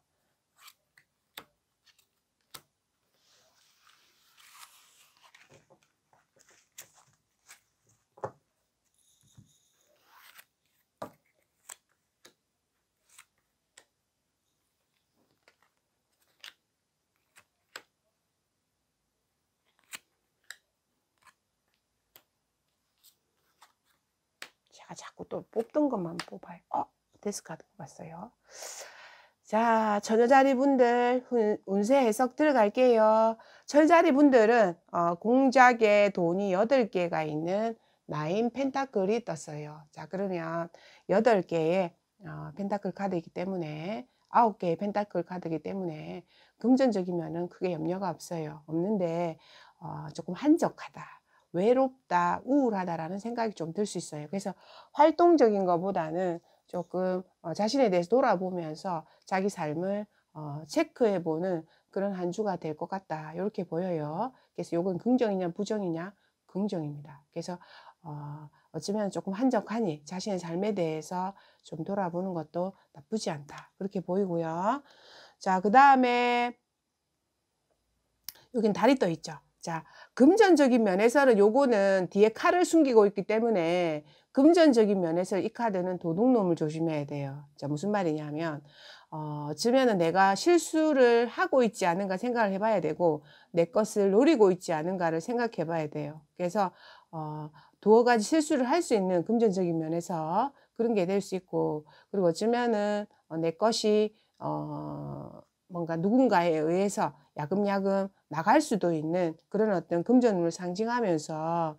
또 뽑던 것만 뽑아요. 어, 데스카드 뽑았어요. 자, 전여자리 분들 운세 해석 들어갈게요. 철자리 분들은 어, 공작에 돈이 8개가 있는 나인 펜타클이 떴어요. 자, 그러면 8개의 어, 펜타클 카드이기 때문에 9개의 펜타클 카드이기 때문에 금전적이면은 크게 염려가 없어요. 없는데 어, 조금 한적하다. 외롭다, 우울하다라는 생각이 좀 들 수 있어요. 그래서 활동적인 것보다는 조금 어, 자신에 대해서 돌아보면서 자기 삶을 어, 체크해보는 그런 한 주가 될 것 같다. 이렇게 보여요. 그래서 이건 긍정이냐 부정이냐 긍정입니다. 그래서 어, 쩌면 조금 한적하니 자신의 삶에 대해서 좀 돌아보는 것도 나쁘지 않다. 그렇게 보이고요. 자, 그 다음에 여긴 달이 떠 있죠. 자, 금전적인 면에서는 요거는 뒤에 칼을 숨기고 있기 때문에 금전적인 면에서 이 카드는 도둑놈을 조심해야 돼요. 자, 무슨 말이냐면, 어, 지면은 내가 실수를 하고 있지 않은가 생각을 해봐야 되고, 내 것을 노리고 있지 않은가를 생각해 봐야 돼요. 그래서, 어, 두어 가지 실수를 할 수 있는 금전적인 면에서 그런 게 될 수 있고, 그리고 어쩌면은 어, 내 것이, 어, 뭔가 누군가에 의해서 야금야금 나갈 수도 있는 그런 어떤 금전운을 상징하면서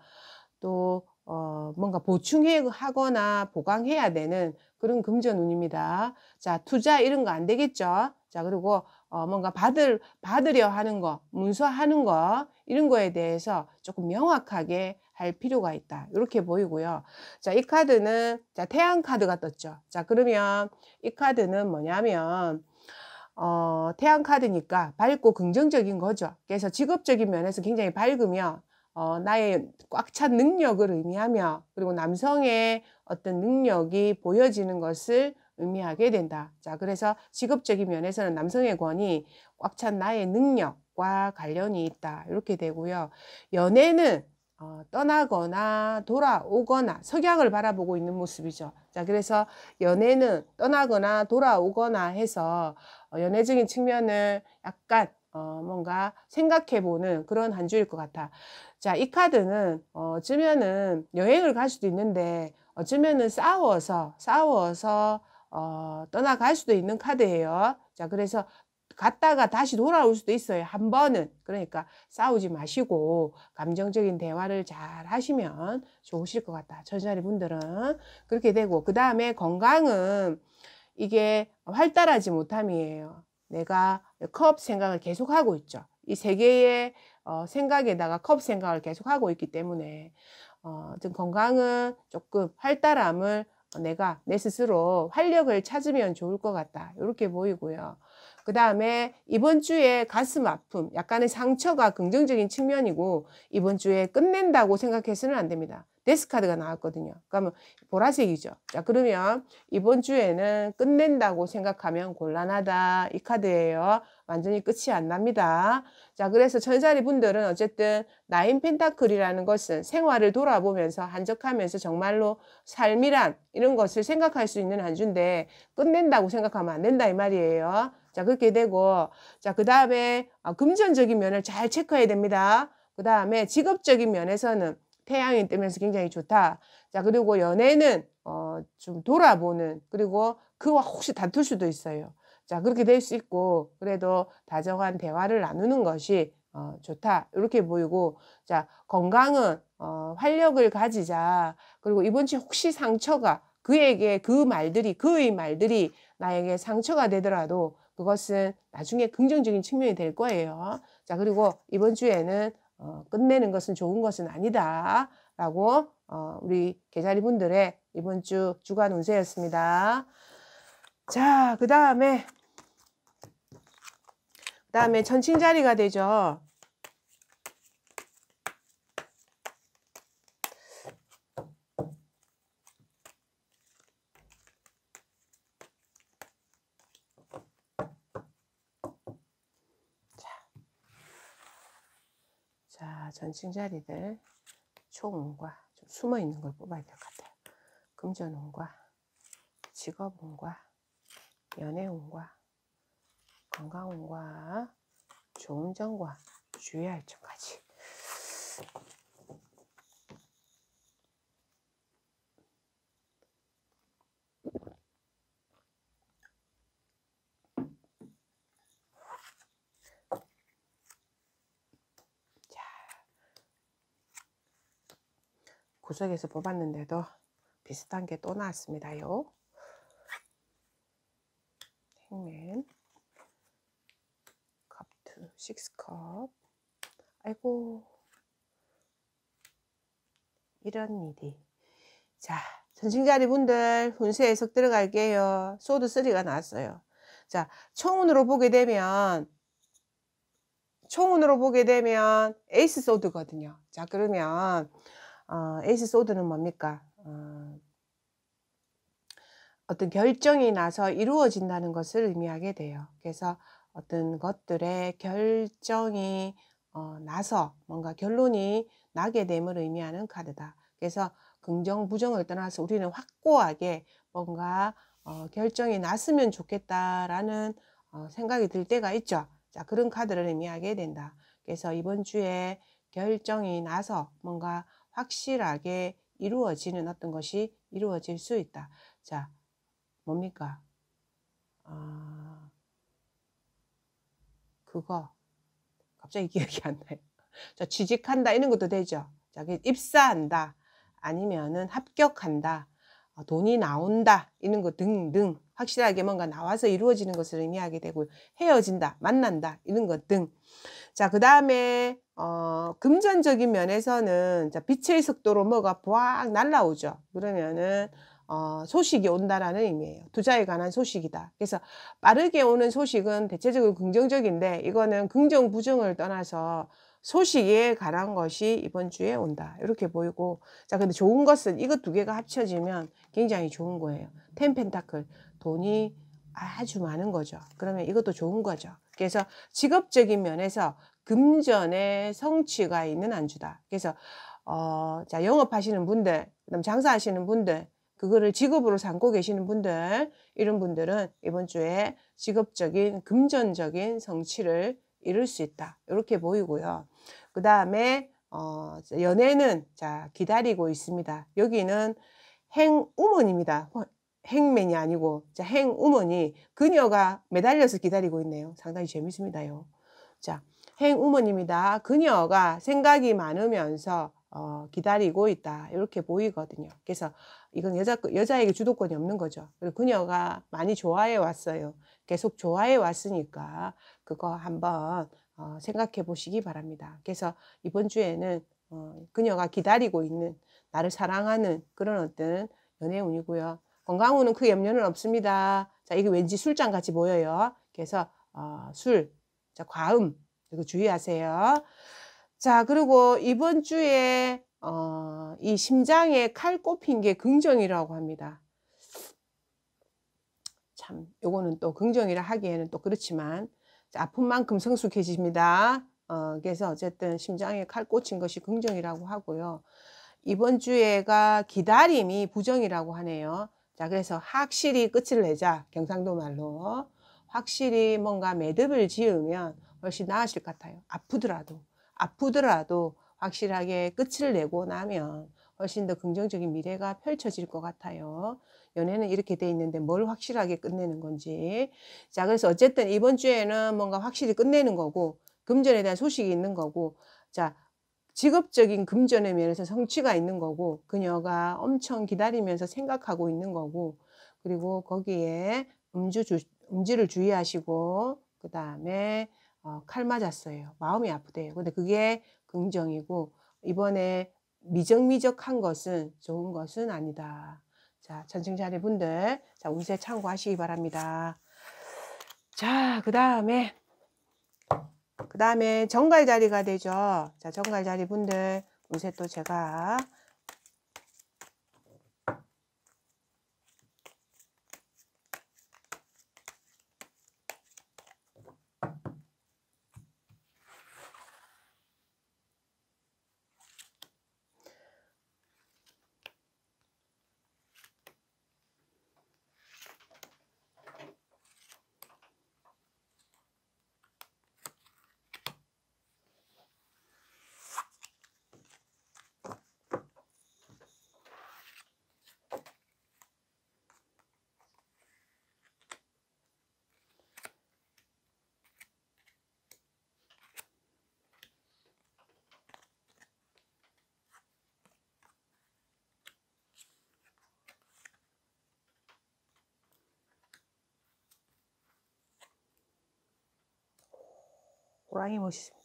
또 어, 뭔가 보충하거나 보강해야 되는 그런 금전운입니다. 자, 투자 이런 거 안 되겠죠? 자, 그리고 어, 뭔가 받을, 받으려 하는 거, 문서하는 거, 이런 거에 대해서 조금 명확하게 할 필요가 있다. 이렇게 보이고요. 자, 이 카드는, 자, 태양 카드가 떴죠. 자, 그러면 이 카드는 뭐냐면, 어, 태양 카드니까 밝고 긍정적인 거죠. 그래서 직업적인 면에서 굉장히 밝으며 어, 나의 꽉 찬 능력을 의미하며 그리고 남성의 어떤 능력이 보여지는 것을 의미하게 된다. 자, 그래서 직업적인 면에서는 남성의 권위꽉 찬 나의 능력과 관련이 있다. 이렇게 되고요. 연애는 어, 떠나거나 돌아오거나 석양을 바라보고 있는 모습이죠. 자, 그래서 연애는 떠나거나 돌아오거나 해서 어, 연애적인 측면을 약간 어, 뭔가 생각해보는 그런 한 주일 것 같아. 자, 이 카드는 어, 어쩌면은 여행을 갈 수도 있는데 어쩌면은 싸워서 싸워서 어, 떠나갈 수도 있는 카드예요. 자, 그래서 갔다가 다시 돌아올 수도 있어요. 한 번은. 그러니까 싸우지 마시고 감정적인 대화를 잘 하시면 좋으실 것 같다. 천자리 분들은 그렇게 되고 그 다음에 건강은 이게 활달하지 못함이에요. 내가 컵 생각을 계속 하고 있죠. 이세 개의 어, 생각에다가 컵 생각을 계속 하고 있기 때문에 어, 좀 건강은 조금 활달함을 내가 내 스스로 활력을 찾으면 좋을 것 같다. 이렇게 보이고요. 그 다음에 이번 주에 가슴 아픔, 약간의 상처가 긍정적인 측면이고 이번 주에 끝낸다고 생각해서는 안 됩니다. 데스카드가 나왔거든요. 그러면 그러니까 뭐 보라색이죠. 자, 그러면 이번 주에는 끝낸다고 생각하면 곤란하다. 이 카드예요. 완전히 끝이 안 납니다. 자, 그래서 천사리 분들은 어쨌든 나인 펜타클이라는 것은 생활을 돌아보면서 한적하면서 정말로 삶이란 이런 것을 생각할 수 있는 한 주인데 끝낸다고 생각하면 안 된다 이 말이에요. 자, 그렇게 되고, 자, 그 다음에 아, 금전적인 면을 잘 체크해야 됩니다. 그 다음에 직업적인 면에서는 태양이 뜨면서 굉장히 좋다. 자, 그리고 연애는, 어, 좀 돌아보는, 그리고 그와 혹시 다툴 수도 있어요. 자, 그렇게 될 수 있고, 그래도 다정한 대화를 나누는 것이, 어, 좋다. 이렇게 보이고, 자, 건강은, 어, 활력을 가지자. 그리고 이번 주 혹시 상처가 그에게 그 말들이, 그의 말들이 나에게 상처가 되더라도 그것은 나중에 긍정적인 측면이 될 거예요. 자, 그리고 이번 주에는 어, 끝내는 것은 좋은 것은 아니다. 라고 어, 우리 계자리 분들의 이번 주 주간 운세였습니다. 자, 그 다음에 그 다음에 천칭자리가 되죠. 전칭자리들 초음과 좀 숨어 있는 걸 뽑아야 될 것 같아요. 금전운과 직업운과 연애운과 건강운과 좋은 점과 주의할 점까지 구석에서 뽑았는데도 비슷한 게 또 나왔습니다요. 행맨 컵2 6컵 아이고 이런 일이 자 전신자리 분들 운수 해석 들어갈게요. 소드3가 나왔어요. 자 총운으로 보게 되면 총운으로 보게 되면 에이스 소드거든요. 자 그러면 어, 에이스 소드는 뭡니까? 어, 어떤 결정이 나서 이루어진다는 것을 의미하게 돼요. 그래서 어떤 것들의 결정이 어, 나서 뭔가 결론이 나게 됨을 의미하는 카드다. 그래서 긍정 부정을 떠나서 우리는 확고하게 뭔가 어, 결정이 났으면 좋겠다라는 어, 생각이 들 때가 있죠. 자 그런 카드를 의미하게 된다. 그래서 이번 주에 결정이 나서 뭔가 확실하게 이루어지는 어떤 것이 이루어질 수 있다. 자, 뭡니까? 아, 그거. 갑자기 기억이 안 나요. 자, 취직한다. 이런 것도 되죠. 자, 그 입사한다. 아니면은 합격한다. 아, 돈이 나온다 이런 것 등등 확실하게 뭔가 나와서 이루어지는 것을 의미하게 되고 헤어진다 만난다 이런 것 등 자그 다음에 어, 금전적인 면에서는 자, 빛의 속도로 뭐가 부악 날라오죠 그러면은 어, 소식이 온다라는 의미예요. 투자에 관한 소식이다. 그래서 빠르게 오는 소식은 대체적으로 긍정적인데 이거는 긍정 부정을 떠나서 소식에 관한 것이 이번 주에 온다. 이렇게 보이고. 자, 근데 좋은 것은 이것 두 개가 합쳐지면 굉장히 좋은 거예요. 텐 펜타클. 돈이 아주 많은 거죠. 그러면 이것도 좋은 거죠. 그래서 직업적인 면에서 금전의 성취가 있는 안주다. 그래서 어, 자, 영업하시는 분들, 그다음 장사하시는 분들, 그거를 직업으로 삼고 계시는 분들, 이런 분들은 이번 주에 직업적인 금전적인 성취를 이룰 수 있다. 이렇게 보이고요. 그 다음에 어, 연애는 자 기다리고 있습니다. 여기는 행우먼입니다. 행맨이 아니고 자, 행우먼이 그녀가 매달려서 기다리고 있네요. 상당히 재밌습니다요. 자, 행우먼입니다. 그녀가 생각이 많으면서 어, 기다리고 있다 이렇게 보이거든요. 그래서 이건 여자 여자에게 주도권이 없는 거죠. 그리고 그녀가 많이 좋아해 왔어요. 계속 좋아해 왔으니까 그거 한번 어, 생각해 보시기 바랍니다. 그래서 이번 주에는 어, 그녀가 기다리고 있는 나를 사랑하는 그런 어떤 연애운이고요. 건강운은 크게 염려는 없습니다. 자, 이게 왠지 술잔 같이 보여요. 그래서 어, 술, 자, 과음 이거 주의하세요. 자, 그리고 이번 주에 어, 이 심장에 칼 꼽힌 게 긍정이라고 합니다. 참, 요거는 또 긍정이라 하기에는 또 그렇지만 아픈 만큼 성숙해집니다. 어, 그래서 어쨌든 심장에 칼 꽂힌 것이 긍정이라고 하고요. 이번 주에가 기다림이 부정이라고 하네요. 자, 그래서 확실히 끝을 내자. 경상도 말로. 확실히 뭔가 매듭을 지으면 훨씬 나아질 것 같아요. 아프더라도. 아프더라도 확실하게 끝을 내고 나면 훨씬 더 긍정적인 미래가 펼쳐질 것 같아요. 연애는 이렇게 돼 있는데 뭘 확실하게 끝내는 건지. 자, 그래서 어쨌든 이번 주에는 뭔가 확실히 끝내는 거고 금전에 대한 소식이 있는 거고 자, 직업적인 금전의 면에서 성취가 있는 거고 그녀가 엄청 기다리면서 생각하고 있는 거고 그리고 거기에 음주 주, 음주를 주의하시고 그 다음에 어, 칼 맞았어요. 마음이 아프대요. 근데 그게 긍정이고 이번에 미적미적한 것은 좋은 것은 아니다. 자, 전승자리 분들, 자, 운세 참고하시기 바랍니다. 자, 그 다음에, 그 다음에 정갈 자리가 되죠. 자, 정갈 자리 분들, 운세 또 제가 호랑이 멋있습니다.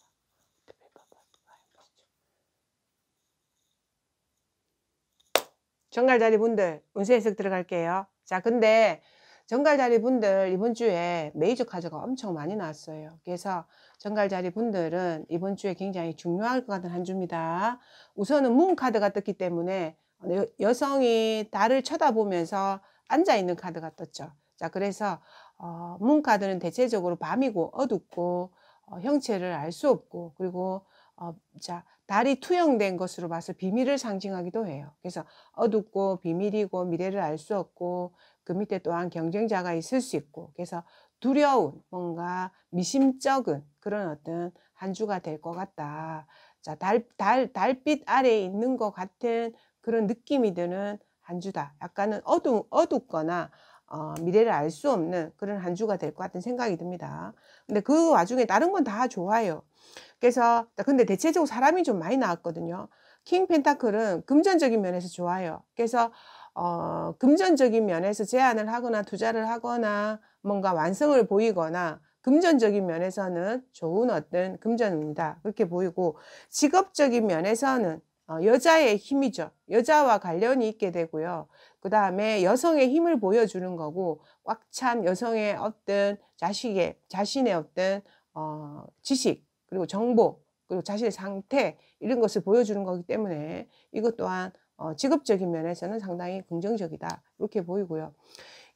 정갈자리 분들 운세 해석 들어갈게요. 자 근데 정갈자리 분들 이번 주에 메이저 카드가 엄청 많이 나왔어요. 그래서 정갈자리 분들은 이번 주에 굉장히 중요할 것 같은 한 주입니다. 우선은 문 카드가 떴기 때문에 어, 여성이 달을 쳐다보면서 앉아있는 카드가 떴죠. 자 그래서 어, 문 카드는 대체적으로 밤이고 어둡고 어, 형체를 알 수 없고 그리고 어, 자 달이 투영된 것으로 봐서 비밀을 상징하기도 해요. 그래서 어둡고 비밀이고 미래를 알 수 없고 그 밑에 또한 경쟁자가 있을 수 있고 그래서 두려운 뭔가 미심쩍은 그런 어떤 한 주가 될 것 같다. 자, 달, 달, 달빛 아래에 있는 것 같은 그런 느낌이 드는 한 주다. 약간은 어두, 어둡거나 어, 미래를 알 수 없는 그런 한 주가 될 것 같은 생각이 듭니다. 근데 그 와중에 다른 건 다 좋아요. 그래서 근데 대체적으로 사람이 좀 많이 나왔거든요. 킹 펜타클은 금전적인 면에서 좋아요. 그래서 어, 금전적인 면에서 제안을 하거나 투자를 하거나 뭔가 완성을 보이거나 금전적인 면에서는 좋은 어떤 금전입니다. 그렇게 보이고 직업적인 면에서는 어, 여자의 힘이죠. 여자와 관련이 있게 되고요. 그 다음에 여성의 힘을 보여주는 거고 꽉 찬 여성의 어떤 자식의 자신의 어떤 어, 지식 그리고 정보 그리고 자신의 상태 이런 것을 보여주는 거기 때문에 이것 또한 어, 직업적인 면에서는 상당히 긍정적이다 이렇게 보이고요.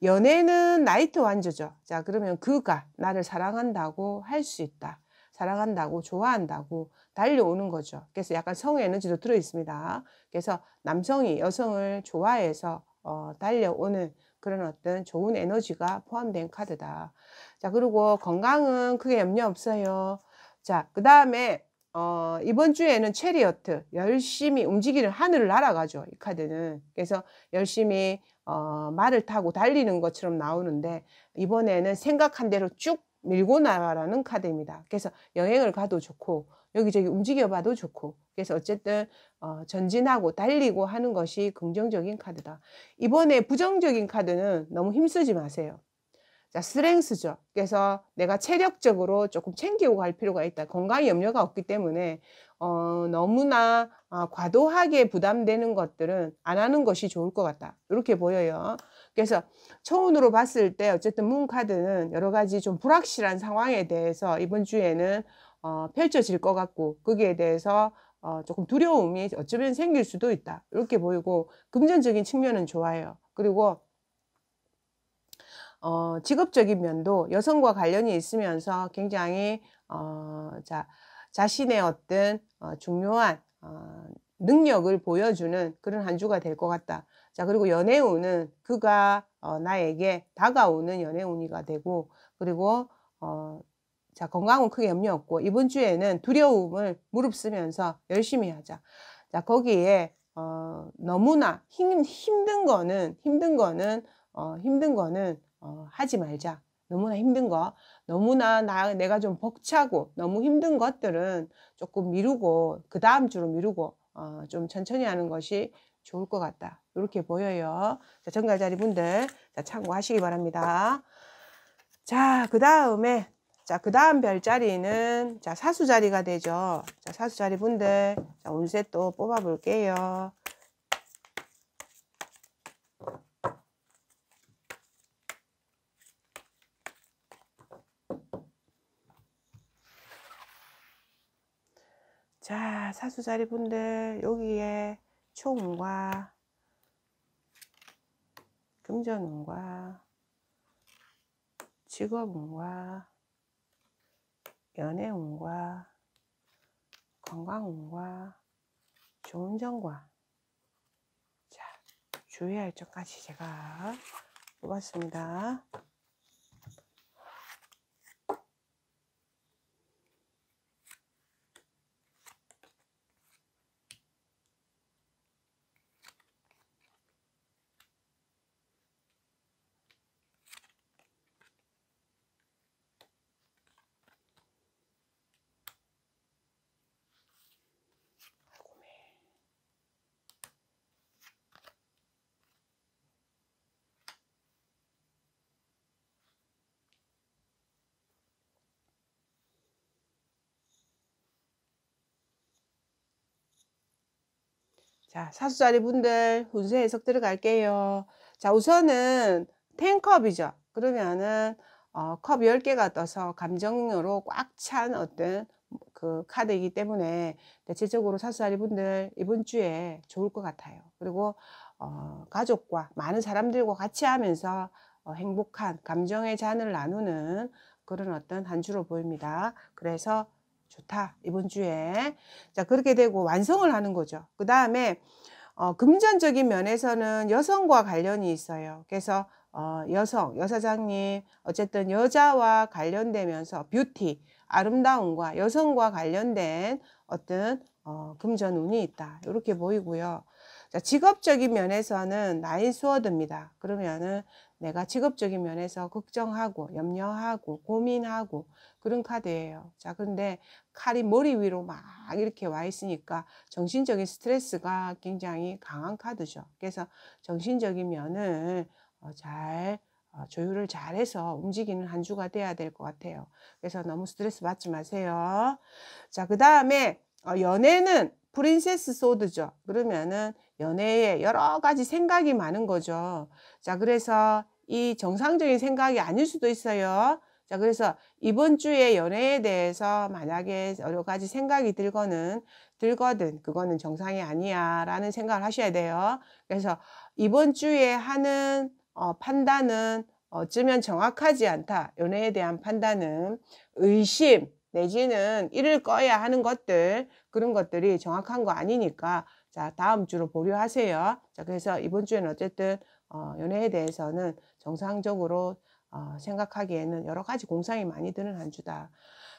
연애는 나이트 완주죠. 자 그러면 그가 나를 사랑한다고 할 수 있다. 사랑한다고 좋아한다고 달려오는 거죠. 그래서 약간 성의 에너지도 들어 있습니다. 그래서 남성이 여성을 좋아해서 어, 달려오는 그런 어떤 좋은 에너지가 포함된 카드다. 자, 그리고 건강은 크게 염려 없어요. 자, 그 다음에 어, 이번 주에는 체리어트 열심히 움직이는 하늘을 날아가죠. 이 카드는. 그래서 열심히 어, 말을 타고 달리는 것처럼 나오는데 이번에는 생각한 대로 쭉 밀고 나가라는 카드입니다. 그래서 여행을 가도 좋고 여기저기 움직여봐도 좋고 그래서 어쨌든 어, 전진하고 달리고 하는 것이 긍정적인 카드다. 이번에 부정적인 카드는 너무 힘쓰지 마세요. 자, 스트렝스죠. 그래서 내가 체력적으로 조금 챙기고 갈 필요가 있다. 건강 에 염려가 없기 때문에 어, 너무나 어, 과도하게 부담되는 것들은 안 하는 것이 좋을 것 같다. 이렇게 보여요. 그래서 초운으로 봤을 때 어쨌든 문 카드는 여러 가지 좀 불확실한 상황에 대해서 이번 주에는 어, 펼쳐질 것 같고 거기에 대해서 어, 조금 두려움이 어쩌면 생길 수도 있다 이렇게 보이고 금전적인 측면은 좋아요. 그리고 어, 직업적인 면도 여성과 관련이 있으면서 굉장히 어, 자, 자신의 어떤 어, 중요한 어, 능력을 보여주는 그런 한 주가 될 것 같다. 자 그리고 연애운은 그가 어, 나에게 다가오는 연애운이가 되고 그리고 어, 자, 건강은 크게 염려 없고 이번 주에는 두려움을 무릅쓰면서 열심히 하자. 자, 거기에 어, 너무나 힘, 힘든 거는 힘든 거는 어, 힘든 거는 어, 하지 말자. 너무나 힘든 거, 너무나 나, 내가 좀 벅차고 너무 힘든 것들은 조금 미루고 그 다음 주로 미루고 어, 좀 천천히 하는 것이 좋을 것 같다. 이렇게 보여요. 자, 정갈자리 분들 참고하시기 바랍니다. 자, 그 다음에 자, 그 다음 별자리는 자, 사수자리가 되죠. 자, 사수자리 분들. 자, 운세 또 뽑아 볼게요. 자, 사수자리 분들 여기에 초음과 금전음과직업음과 연애운과 건강운과 좋은 점과 자, 주의할 점까지 제가 뽑았습니다. 자, 사수자리 분들 운세 해석 들어갈게요. 자, 우선은 텐컵이죠. 그러면은 어, 컵 10개가 떠서 감정으로 꽉 찬 어떤 그 카드이기 때문에 대체적으로 사수자리 분들 이번 주에 좋을 것 같아요. 그리고 어, 가족과 많은 사람들과 같이 하면서 어, 행복한 감정의 잔을 나누는 그런 어떤 한 주로 보입니다. 그래서 좋다. 이번 주에. 자, 그렇게 되고 완성을 하는 거죠. 그 다음에, 어, 금전적인 면에서는 여성과 관련이 있어요. 그래서, 어, 여성, 여사장님, 어쨌든 여자와 관련되면서 뷰티, 아름다움과 여성과 관련된 어떤, 어, 금전운이 있다. 이렇게 보이고요. 자, 그러니까 직업적인 면에서는 나인 수어드입니다. 그러면은 내가 직업적인 면에서 걱정하고 염려하고 고민하고 그런 카드예요. 자, 근데 칼이 머리 위로 막 이렇게 와 있으니까 정신적인 스트레스가 굉장히 강한 카드죠. 그래서 정신적인 면을 어, 잘 어, 조율을 잘해서 움직이는 한 주가 돼야 될 것 같아요. 그래서 너무 스트레스 받지 마세요. 자, 그 다음에 어, 연애는 프린세스 소드죠. 그러면은 연애에 여러 가지 생각이 많은 거죠. 자, 그래서 이 정상적인 생각이 아닐 수도 있어요. 자, 그래서 이번 주에 연애에 대해서 만약에 여러 가지 생각이 들거는, 들거든, 그거는 정상이 아니야, 라는 생각을 하셔야 돼요. 그래서 이번 주에 하는 어, 판단은 어쩌면 정확하지 않다. 연애에 대한 판단은 의심, 내지는 이를꺼야 하는 것들, 그런 것들이 정확한 거 아니니까 자, 다음 주로 보류하세요. 자, 그래서 이번 주에는 어쨌든 어, 연애에 대해서는 정상적으로 어, 생각하기에는 여러 가지 공상이 많이 드는 한 주다.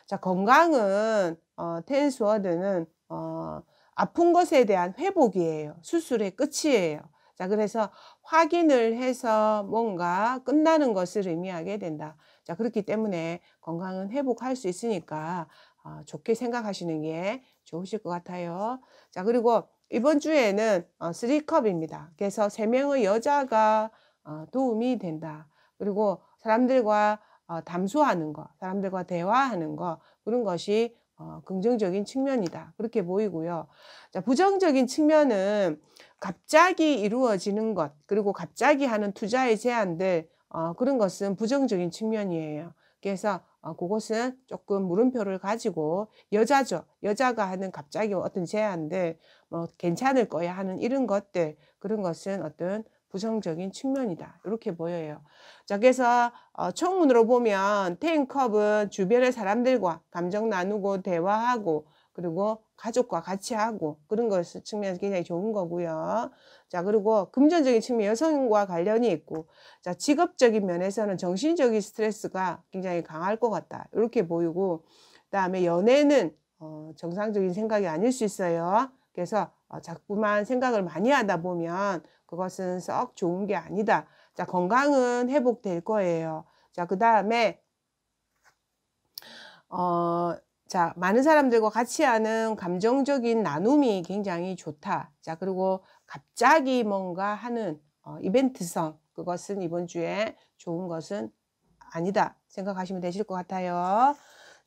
자, 건강은 어, 텐스워드는 어, 아픈 것에 대한 회복이에요. 수술의 끝이에요. 자, 그래서 확인을 해서 뭔가 끝나는 것을 의미하게 된다. 자, 그렇기 때문에 건강은 회복할 수 있으니까 어, 좋게 생각하시는 게 좋으실 것 같아요. 자, 그리고 이번 주에는 어, 3컵입니다. 그래서 3명의 여자가 어, 도움이 된다. 그리고 사람들과 어, 담소하는 것, 사람들과 대화하는 것, 그런 것이 어, 긍정적인 측면이다. 그렇게 보이고요. 자, 부정적인 측면은 갑자기 이루어지는 것, 그리고 갑자기 하는 투자의 제한들, 어, 그런 것은 부정적인 측면이에요. 그래서 어, 그것은 조금 물음표를 가지고 여자죠. 여자가 하는 갑자기 어떤 제한들, 뭐 괜찮을 거야 하는 이런 것들 그런 것은 어떤 부정적인 측면이다. 이렇게 보여요. 자, 그래서 어, 총문으로 보면 테컵은 주변의 사람들과 감정 나누고 대화하고 그리고 가족과 같이 하고 그런 것을 측면에서 굉장히 좋은 거고요. 자, 그리고 금전적인 측면 여성과 관련이 있고 자, 직업적인 면에서는 정신적인 스트레스가 굉장히 강할 것 같다. 이렇게 보이고 그다음에 연애는 어, 정상적인 생각이 아닐 수 있어요. 그래서 어, 자꾸만 생각을 많이 하다 보면 그것은 썩 좋은 게 아니다. 자, 건강은 회복될 거예요. 자, 그 다음에, 어, 자, 많은 사람들과 같이 하는 감정적인 나눔이 굉장히 좋다. 자, 그리고 갑자기 뭔가 하는 어, 이벤트성. 그것은 이번 주에 좋은 것은 아니다. 생각하시면 되실 것 같아요.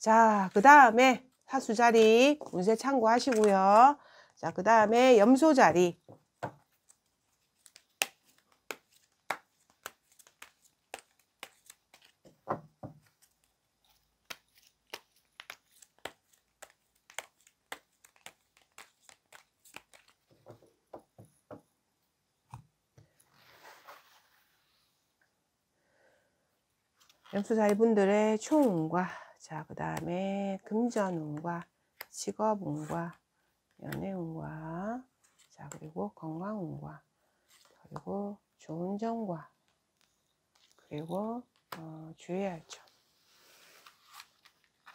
자, 그 다음에 사수자리 운세 참고하시고요. 자, 그 다음에 염소 자리. 염소자리분들의 초음과 자, 그 다음에 금전운과 직업운과 연애운과 자 그리고 건강운과 그리고 좋은 점과 그리고 어, 주의할 점.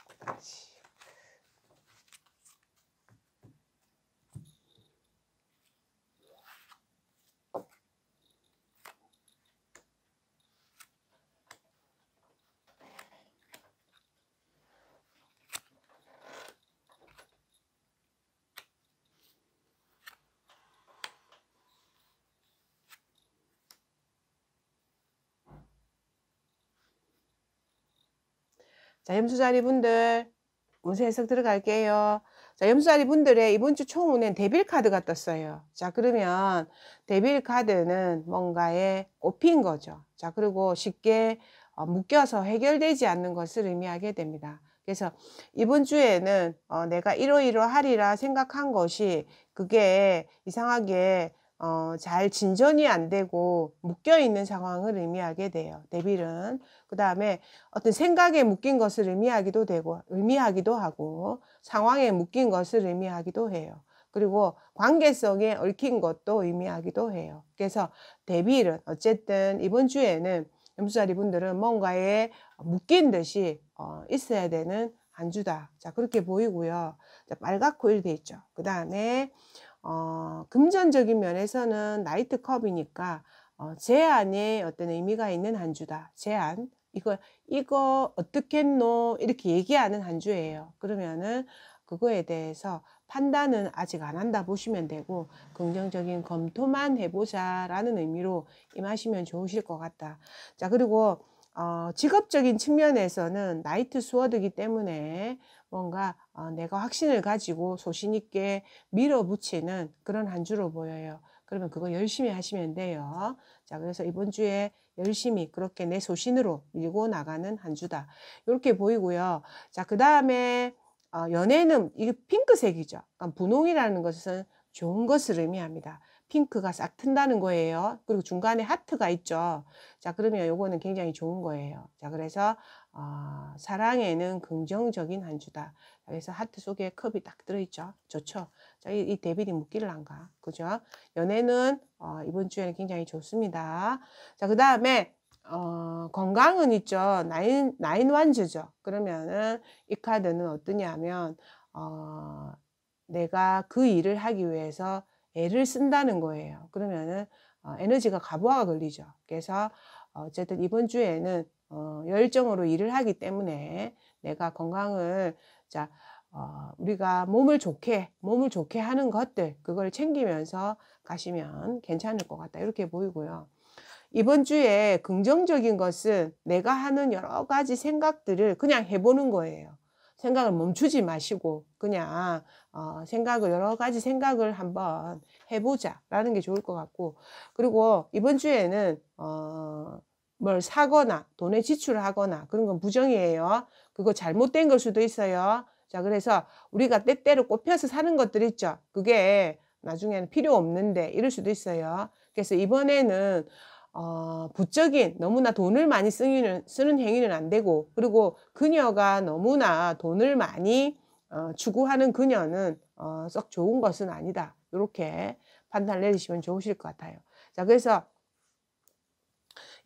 그 다시. 자, 염수자리 분들 운세 해석 들어갈게요. 자, 염수자리 분들의 이번 주 총운엔 데빌 카드가 떴어요. 자, 그러면 데빌 카드는 뭔가에 꼽힌 거죠. 자, 그리고 쉽게 어, 묶여서 해결되지 않는 것을 의미하게 됩니다. 그래서 이번 주에는 어, 내가 이러이러하리라 생각한 것이 그게 이상하게 어, 잘 진전이 안 되고 묶여 있는 상황을 의미하게 돼요. 데빌은 그 다음에 어떤 생각에 묶인 것을 의미하기도 되고 의미하기도 하고 상황에 묶인 것을 의미하기도 해요. 그리고 관계성에 얽힌 것도 의미하기도 해요. 그래서 데빌은 어쨌든 이번 주에는 염수자리 분들은 뭔가에 묶인 듯이 어, 있어야 되는 한 주다. 자 그렇게 보이고요. 자, 빨갛고 일돼 있죠. 그 다음에 어, 금전적인 면에서는 나이트컵이니까 어, 제안에 어떤 의미가 있는 한 주다. 제안. 이거 이거 어떻겠노 이렇게 얘기하는 한 주예요. 그러면은 그거에 대해서 판단은 아직 안 한다 보시면 되고 긍정적인 검토만 해보자라는 의미로 임하시면 좋으실 것 같다. 자 그리고 어, 직업적인 측면에서는 나이트 스워드이기 때문에 뭔가 어, 내가 확신을 가지고 소신 있게 밀어붙이는 그런 한 주로 보여요. 그러면 그거 열심히 하시면 돼요. 자, 그래서 이번 주에 열심히 그렇게 내 소신으로 밀고 나가는 한 주다. 이렇게 보이고요. 자, 그 다음에 어, 연애는 이게 핑크색이죠. 그러니까 분홍이라는 것은 좋은 것을 의미합니다. 핑크가 싹 튼다는 거예요. 그리고 중간에 하트가 있죠. 자, 그러면 요거는 굉장히 좋은 거예요. 자, 그래서 어, 사랑에는 긍정적인 한 주다. 그래서 하트 속에 컵이 딱 들어있죠. 좋죠. 자, 이, 이 데빌이 묻기를 란가 그죠? 연애는 어, 이번 주에는 굉장히 좋습니다. 자, 그 다음에 어, 건강은 있죠. 나인, 나인 완주죠. 그러면은 이 카드는 어떠냐면 어, 내가 그 일을 하기 위해서 애를 쓴다는 거예요. 그러면은 어, 에너지가 과부하가 걸리죠. 그래서 어, 어쨌든 이번 주에는 어, 열정으로 일을 하기 때문에 내가 건강을 자 어, 우리가 몸을 좋게 몸을 좋게 하는 것들 그걸 챙기면서 가시면 괜찮을 것 같다 이렇게 보이고요. 이번 주에 긍정적인 것은 내가 하는 여러 가지 생각들을 그냥 해보는 거예요. 생각을 멈추지 마시고 그냥 어, 생각을 여러 가지 생각을 한번 해보자라는 게 좋을 것 같고 그리고 이번 주에는 어, 뭘 사거나 돈에 지출을 하거나 그런 건 부정이에요. 그거 잘못된 걸 수도 있어요. 자, 그래서 우리가 때때로 꼽혀서 사는 것들 있죠. 그게 나중에는 필요 없는데 이럴 수도 있어요. 그래서 이번에는 어, 부적인 너무나 돈을 많이 쓰는, 쓰는 행위는 안 되고 그리고 그녀가 너무나 돈을 많이 어, 추구하는 그녀는 어, 썩 좋은 것은 아니다. 이렇게 판단 을 내리시면 좋으실 것 같아요. 자, 그래서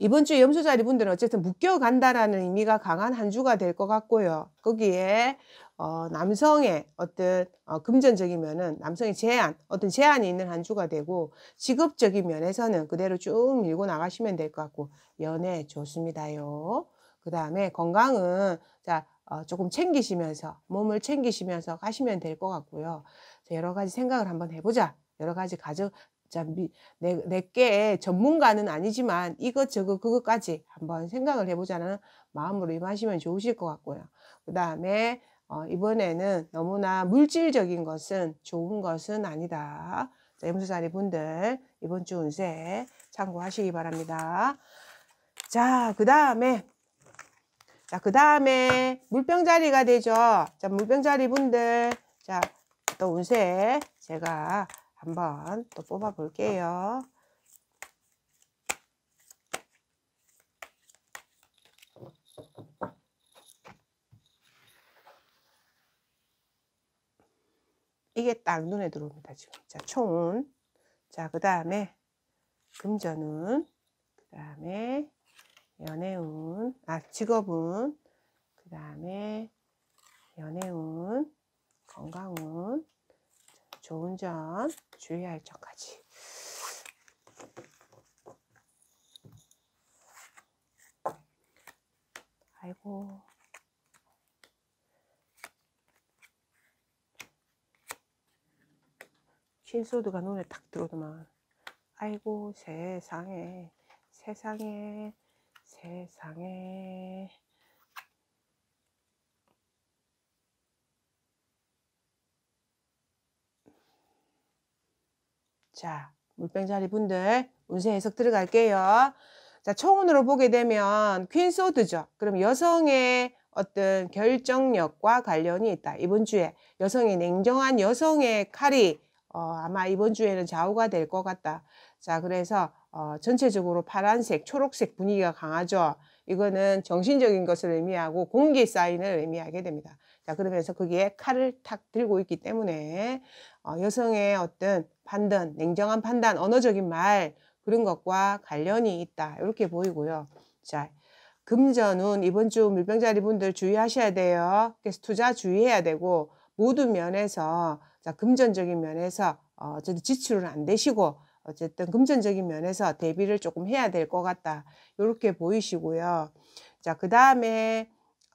이번 주 염소자리 분들은 어쨌든 묶여간다라는 의미가 강한 한 주가 될 것 같고요. 거기에 어, 남성의 어떤 어, 금전적이면은 남성의 제한, 어떤 제한이 있는 한 주가 되고 직업적인 면에서는 그대로 쭉 밀고 나가시면 될 것 같고 연애 좋습니다요. 그 다음에 건강은 자 어, 조금 챙기시면서 몸을 챙기시면서 가시면 될 것 같고요. 여러 가지 생각을 한번 해보자. 여러 가지 가정 자, 미, 내, 내게 전문가는 아니지만 이것저것 그것까지 한번 생각을 해보자는 마음으로 임하시면 좋으실 것 같고요. 그 다음에 어, 이번에는 너무나 물질적인 것은 좋은 것은 아니다. 자, 염소자리 분들 이번 주 운세 참고하시기 바랍니다. 자, 그 다음에 자, 그 다음에 물병자리가 되죠. 자, 물병자리 분들 자, 또 운세 제가 한번 또 뽑아 볼게요. 이게 딱 눈에 들어옵니다. 지금. 자, 총. 자, 그 다음에 금전운. 그 다음에 연애운. 아, 직업운. 그 다음에 연애운. 건강운. 좋은 점, 주의할 점까지. 아이고. 킨소드가 눈에 딱 들어오더만. 아이고, 세상에, 세상에, 세상에. 자, 물병자리 분들 운세 해석 들어갈게요. 자, 총운으로 보게 되면 퀸소드죠. 그럼 여성의 어떤 결정력과 관련이 있다. 이번 주에 여성의 냉정한 여성의 칼이 어, 아마 이번 주에는 좌우가 될 것 같다. 자, 그래서 어, 전체적으로 파란색, 초록색 분위기가 강하죠. 이거는 정신적인 것을 의미하고 공기 사인을 의미하게 됩니다. 자, 그러면서 거기에 칼을 탁 들고 있기 때문에 어, 여성의 어떤 판단, 냉정한 판단, 언어적인 말 그런 것과 관련이 있다. 이렇게 보이고요. 자, 금전운 이번 주 물병자리 분들 주의하셔야 돼요. 그래서 투자 주의해야 되고 모든 면에서 자, 금전적인 면에서 어, 어쨌든 지출은 안 되시고 어쨌든 금전적인 면에서 대비를 조금 해야 될 것 같다. 이렇게 보이시고요. 자, 그 다음에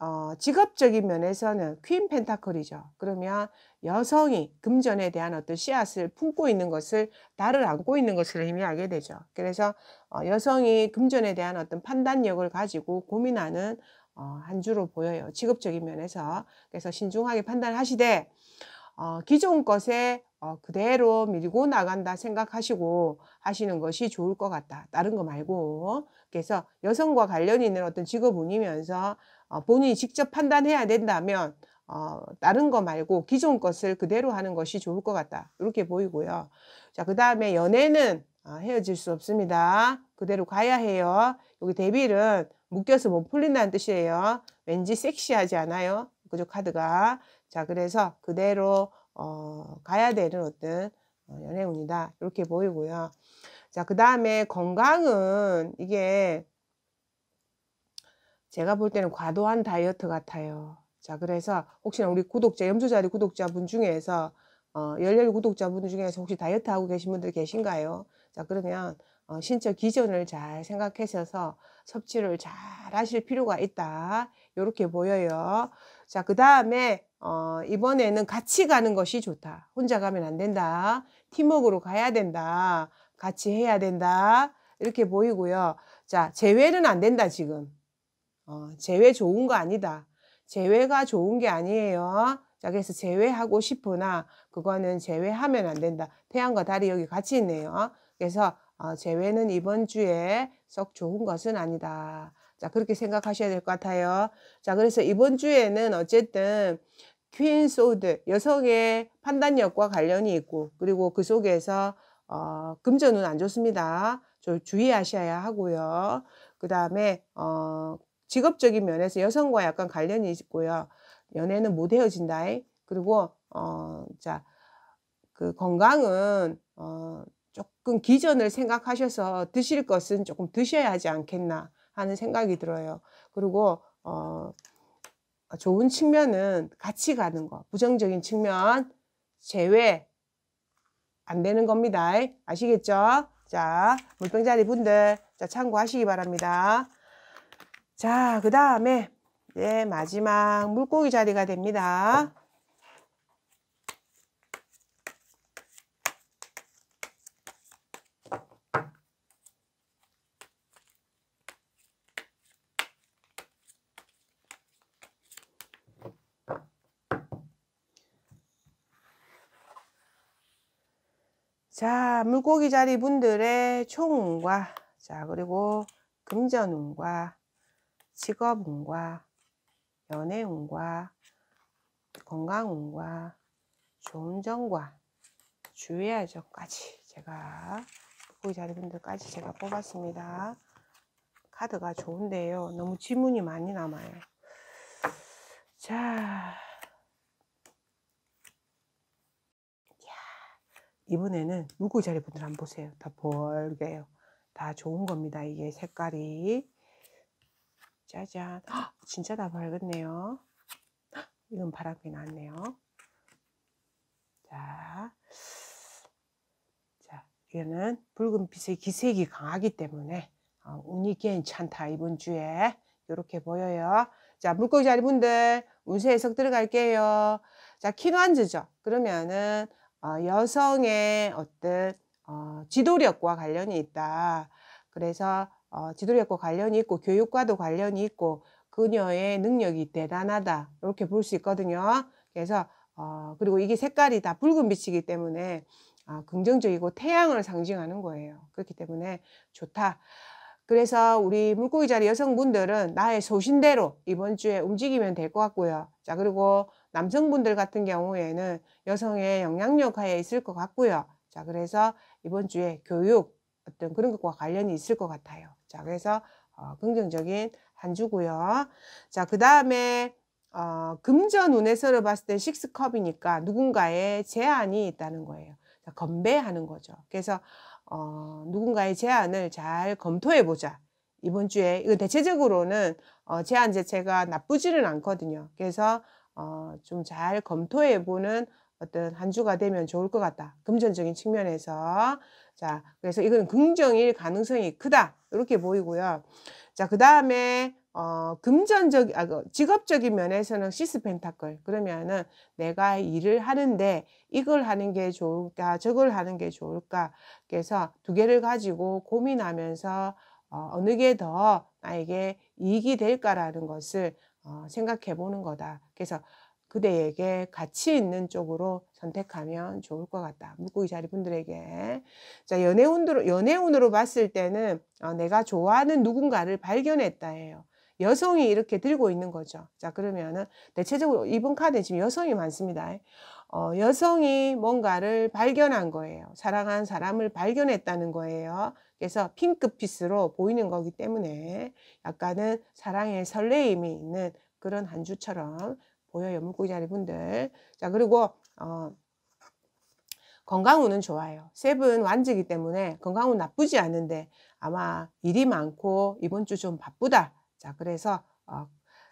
어, 직업적인 면에서는 퀸 펜타클이죠. 그러면 여성이 금전에 대한 어떤 씨앗을 품고 있는 것을 달을 안고 있는 것을 의미하게 되죠. 그래서 어, 여성이 금전에 대한 어떤 판단력을 가지고 고민하는 어, 한 주로 보여요. 직업적인 면에서. 그래서 신중하게 판단하시되 어, 기존 것에 어, 그대로 밀고 나간다 생각하시고 하시는 것이 좋을 것 같다. 다른 거 말고. 그래서 여성과 관련 있는 어떤 직업운이면서 어, 본인이 직접 판단해야 된다면 어, 다른 거 말고 기존 것을 그대로 하는 것이 좋을 것 같다. 이렇게 보이고요. 자, 그 다음에 연애는 어, 헤어질 수 없습니다. 그대로 가야 해요. 여기 데빌은 묶여서 못 풀린다는 뜻이에요. 왠지 섹시하지 않아요. 그죠? 카드가. 자, 그래서 그대로 어, 가야 되는 어떤 어, 연애운이다. 이렇게 보이고요. 자, 그 다음에 건강은 이게 제가 볼 때는 과도한 다이어트 같아요. 자, 그래서 혹시나 우리 구독자, 염소자리 구독자분 중에서 어, 열렬 구독자분 중에서 혹시 다이어트 하고 계신 분들 계신가요? 자, 그러면 어, 신체 기전을 잘 생각하셔서 섭취를 잘 하실 필요가 있다. 이렇게 보여요. 자, 그 다음에 어, 이번에는 같이 가는 것이 좋다. 혼자 가면 안 된다. 팀웍으로 가야 된다. 같이 해야 된다. 이렇게 보이고요. 자, 제외는 안 된다, 지금. 어, 제외 좋은 거 아니다. 제외가 좋은 게 아니에요. 자, 그래서 제외하고 싶으나 그거는 제외하면 안 된다. 태양과 달이 여기 같이 있네요. 그래서 어, 제외는 이번 주에 썩 좋은 것은 아니다. 자, 그렇게 생각하셔야 될 것 같아요. 자, 그래서 이번 주에는 어쨌든 퀸 소드, 여성의 판단력과 관련이 있고, 그리고 그 속에서, 어, 금전은 안 좋습니다. 좀 주의하셔야 하고요. 그 다음에, 어, 직업적인 면에서 여성과 약간 관련이 있고요. 연애는 못 헤어진다. 그리고 어, 자, 그 건강은 어, 조금 기전을 생각하셔서 드실 것은 조금 드셔야 하지 않겠나 하는 생각이 들어요. 그리고 어, 좋은 측면은 같이 가는 거, 부정적인 측면 제외 안 되는 겁니다. 아시겠죠? 자, 물병자리 분들 자 참고하시기 바랍니다. 자, 그 다음에 네, 예, 마지막 물고기 자리가 됩니다. 자, 물고기 자리 분들의 총운과 자, 그리고 금전운과 직업운과 연애운과 건강운과 좋은점과 주의하죠까지 제가 보기 자리 분들까지 제가 뽑았습니다. 카드가 좋은데요. 너무 지문이 많이 남아요. 자, 이번에는 누구 기 자리 분들 한번 보세요. 다 벌게요. 다 좋은 겁니다. 이게 색깔이. 짜잔. 진짜 다 밝았네요. 이건 바람이 났네요. 자, 자, 이거는 붉은빛의 기색이 강하기 때문에 어, 운이 괜찮다 이번 주에 이렇게 보여요. 자, 물고기 자리분들 운세 해석 들어갈게요. 자, 키완즈죠. 그러면은 어, 여성의 어떤 어, 지도력과 관련이 있다. 그래서 어, 지도력과 관련이 있고 교육과도 관련이 있고 그녀의 능력이 대단하다 이렇게 볼 수 있거든요. 그래서 어, 그리고 이게 색깔이 다 붉은 빛이기 때문에 어, 긍정적이고 태양을 상징하는 거예요. 그렇기 때문에 좋다. 그래서 우리 물고기 자리 여성분들은 나의 소신대로 이번 주에 움직이면 될 것 같고요. 자 그리고 남성분들 같은 경우에는 여성의 영향력 하에 있을 것 같고요. 자 그래서 이번 주에 교육 어떤 그런 것과 관련이 있을 것 같아요. 자, 그래서 어, 긍정적인 한 주고요. 자, 그 다음에 어, 금전 운에서를 봤을 때 식스컵이니까 누군가의 제안이 있다는 거예요. 자, 건배하는 거죠. 그래서 어, 누군가의 제안을 잘 검토해 보자. 이번 주에 이거 대체적으로는 어, 제안 자체가 나쁘지는 않거든요. 그래서 어, 좀 잘 검토해 보는 어떤 한 주가 되면 좋을 것 같다. 금전적인 측면에서. 자, 그래서 이건 긍정일 가능성이 크다. 이렇게 보이고요. 자, 그 다음에 어, 금전적, 아, 그 직업적인 면에서는 시스펜타클. 그러면은 내가 일을 하는데 이걸 하는 게 좋을까, 저걸 하는 게 좋을까. 그래서 두 개를 가지고 고민하면서 어, 어느 게 더 나에게 이익이 될까라는 것을 어, 생각해 보는 거다. 그래서 그대에게 가치 있는 쪽으로 선택하면 좋을 것 같다. 묵고기 자리 분들에게. 자, 연애운으로, 연애운으로 봤을 때는 어, 내가 좋아하는 누군가를 발견했다예요. 여성이 이렇게 들고 있는 거죠. 자, 그러면은 대체적으로 이번 카드에 지금 여성이 많습니다. 어, 여성이 뭔가를 발견한 거예요. 사랑한 사람을 발견했다는 거예요. 그래서 핑크빛으로 보이는 거기 때문에 약간은 사랑의 설레임이 있는 그런 한 주처럼 보여요. 물고기 자리분들. 자, 그리고, 어, 건강운은 좋아요. 세븐 완지기 때문에 건강운 나쁘지 않은데 아마 일이 많고 이번 주 좀 바쁘다. 자, 그래서, 어,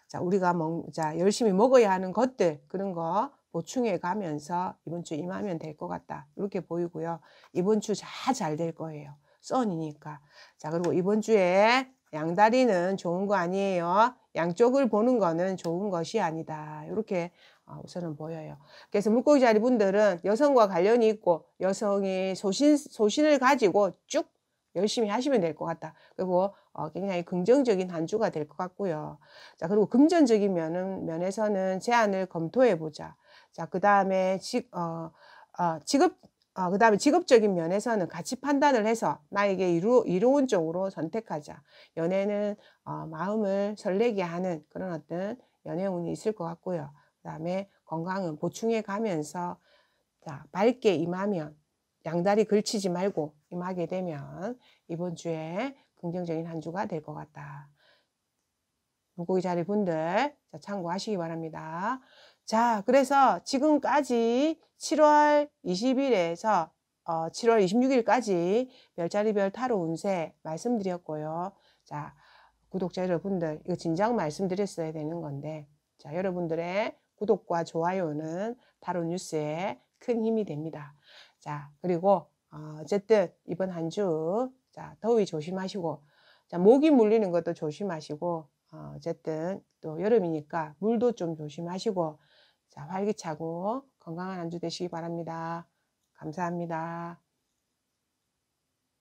자, 우리가 먹, 자, 열심히 먹어야 하는 것들, 그런 거 보충해 가면서 이번 주 임하면 될 것 같다. 이렇게 보이고요. 이번 주 잘 잘 될 거예요. 썬이니까. 자, 그리고 이번 주에 양다리는 좋은 거 아니에요. 양쪽을 보는 거는 좋은 것이 아니다. 이렇게 어, 우선은 보여요. 그래서 물고기 자리분들은 여성과 관련이 있고 여성이 소신, 소신을 가지고 쭉 열심히 하시면 될 것 같다. 그리고 어, 굉장히 긍정적인 한 주가 될 것 같고요. 자, 그리고 금전적인 면은, 면에서는 제안을 검토해 보자. 자, 그 다음에 직, 어, 어, 직업, 어, 그 다음에 직업적인 면에서는 같이 판단을 해서 나에게 이루, 이로운 쪽으로 선택하자. 연애는 어, 마음을 설레게 하는 그런 어떤 연애운이 있을 것 같고요. 그 다음에 건강은 보충해 가면서 자, 밝게 임하면 양다리 걸치지 말고 임하게 되면 이번 주에 긍정적인 한 주가 될 것 같다. 물고기 자리 분들 참고하시기 바랍니다. 자, 그래서 지금까지 7월 20일에서 어, 7월 26일까지 별자리별 타로 운세 말씀드렸고요. 자, 구독자 여러분들, 이거 진작 말씀드렸어야 되는 건데, 자, 여러분들의 구독과 좋아요는 타로 뉴스에 큰 힘이 됩니다. 자, 그리고 어, 어쨌든 이번 한 주, 자, 더위 조심하시고, 자, 모기 물리는 것도 조심하시고, 어, 어쨌든 또 여름이니까 물도 좀 조심하시고, 자, 활기차고 건강한 안주 되시기 바랍니다. 감사합니다.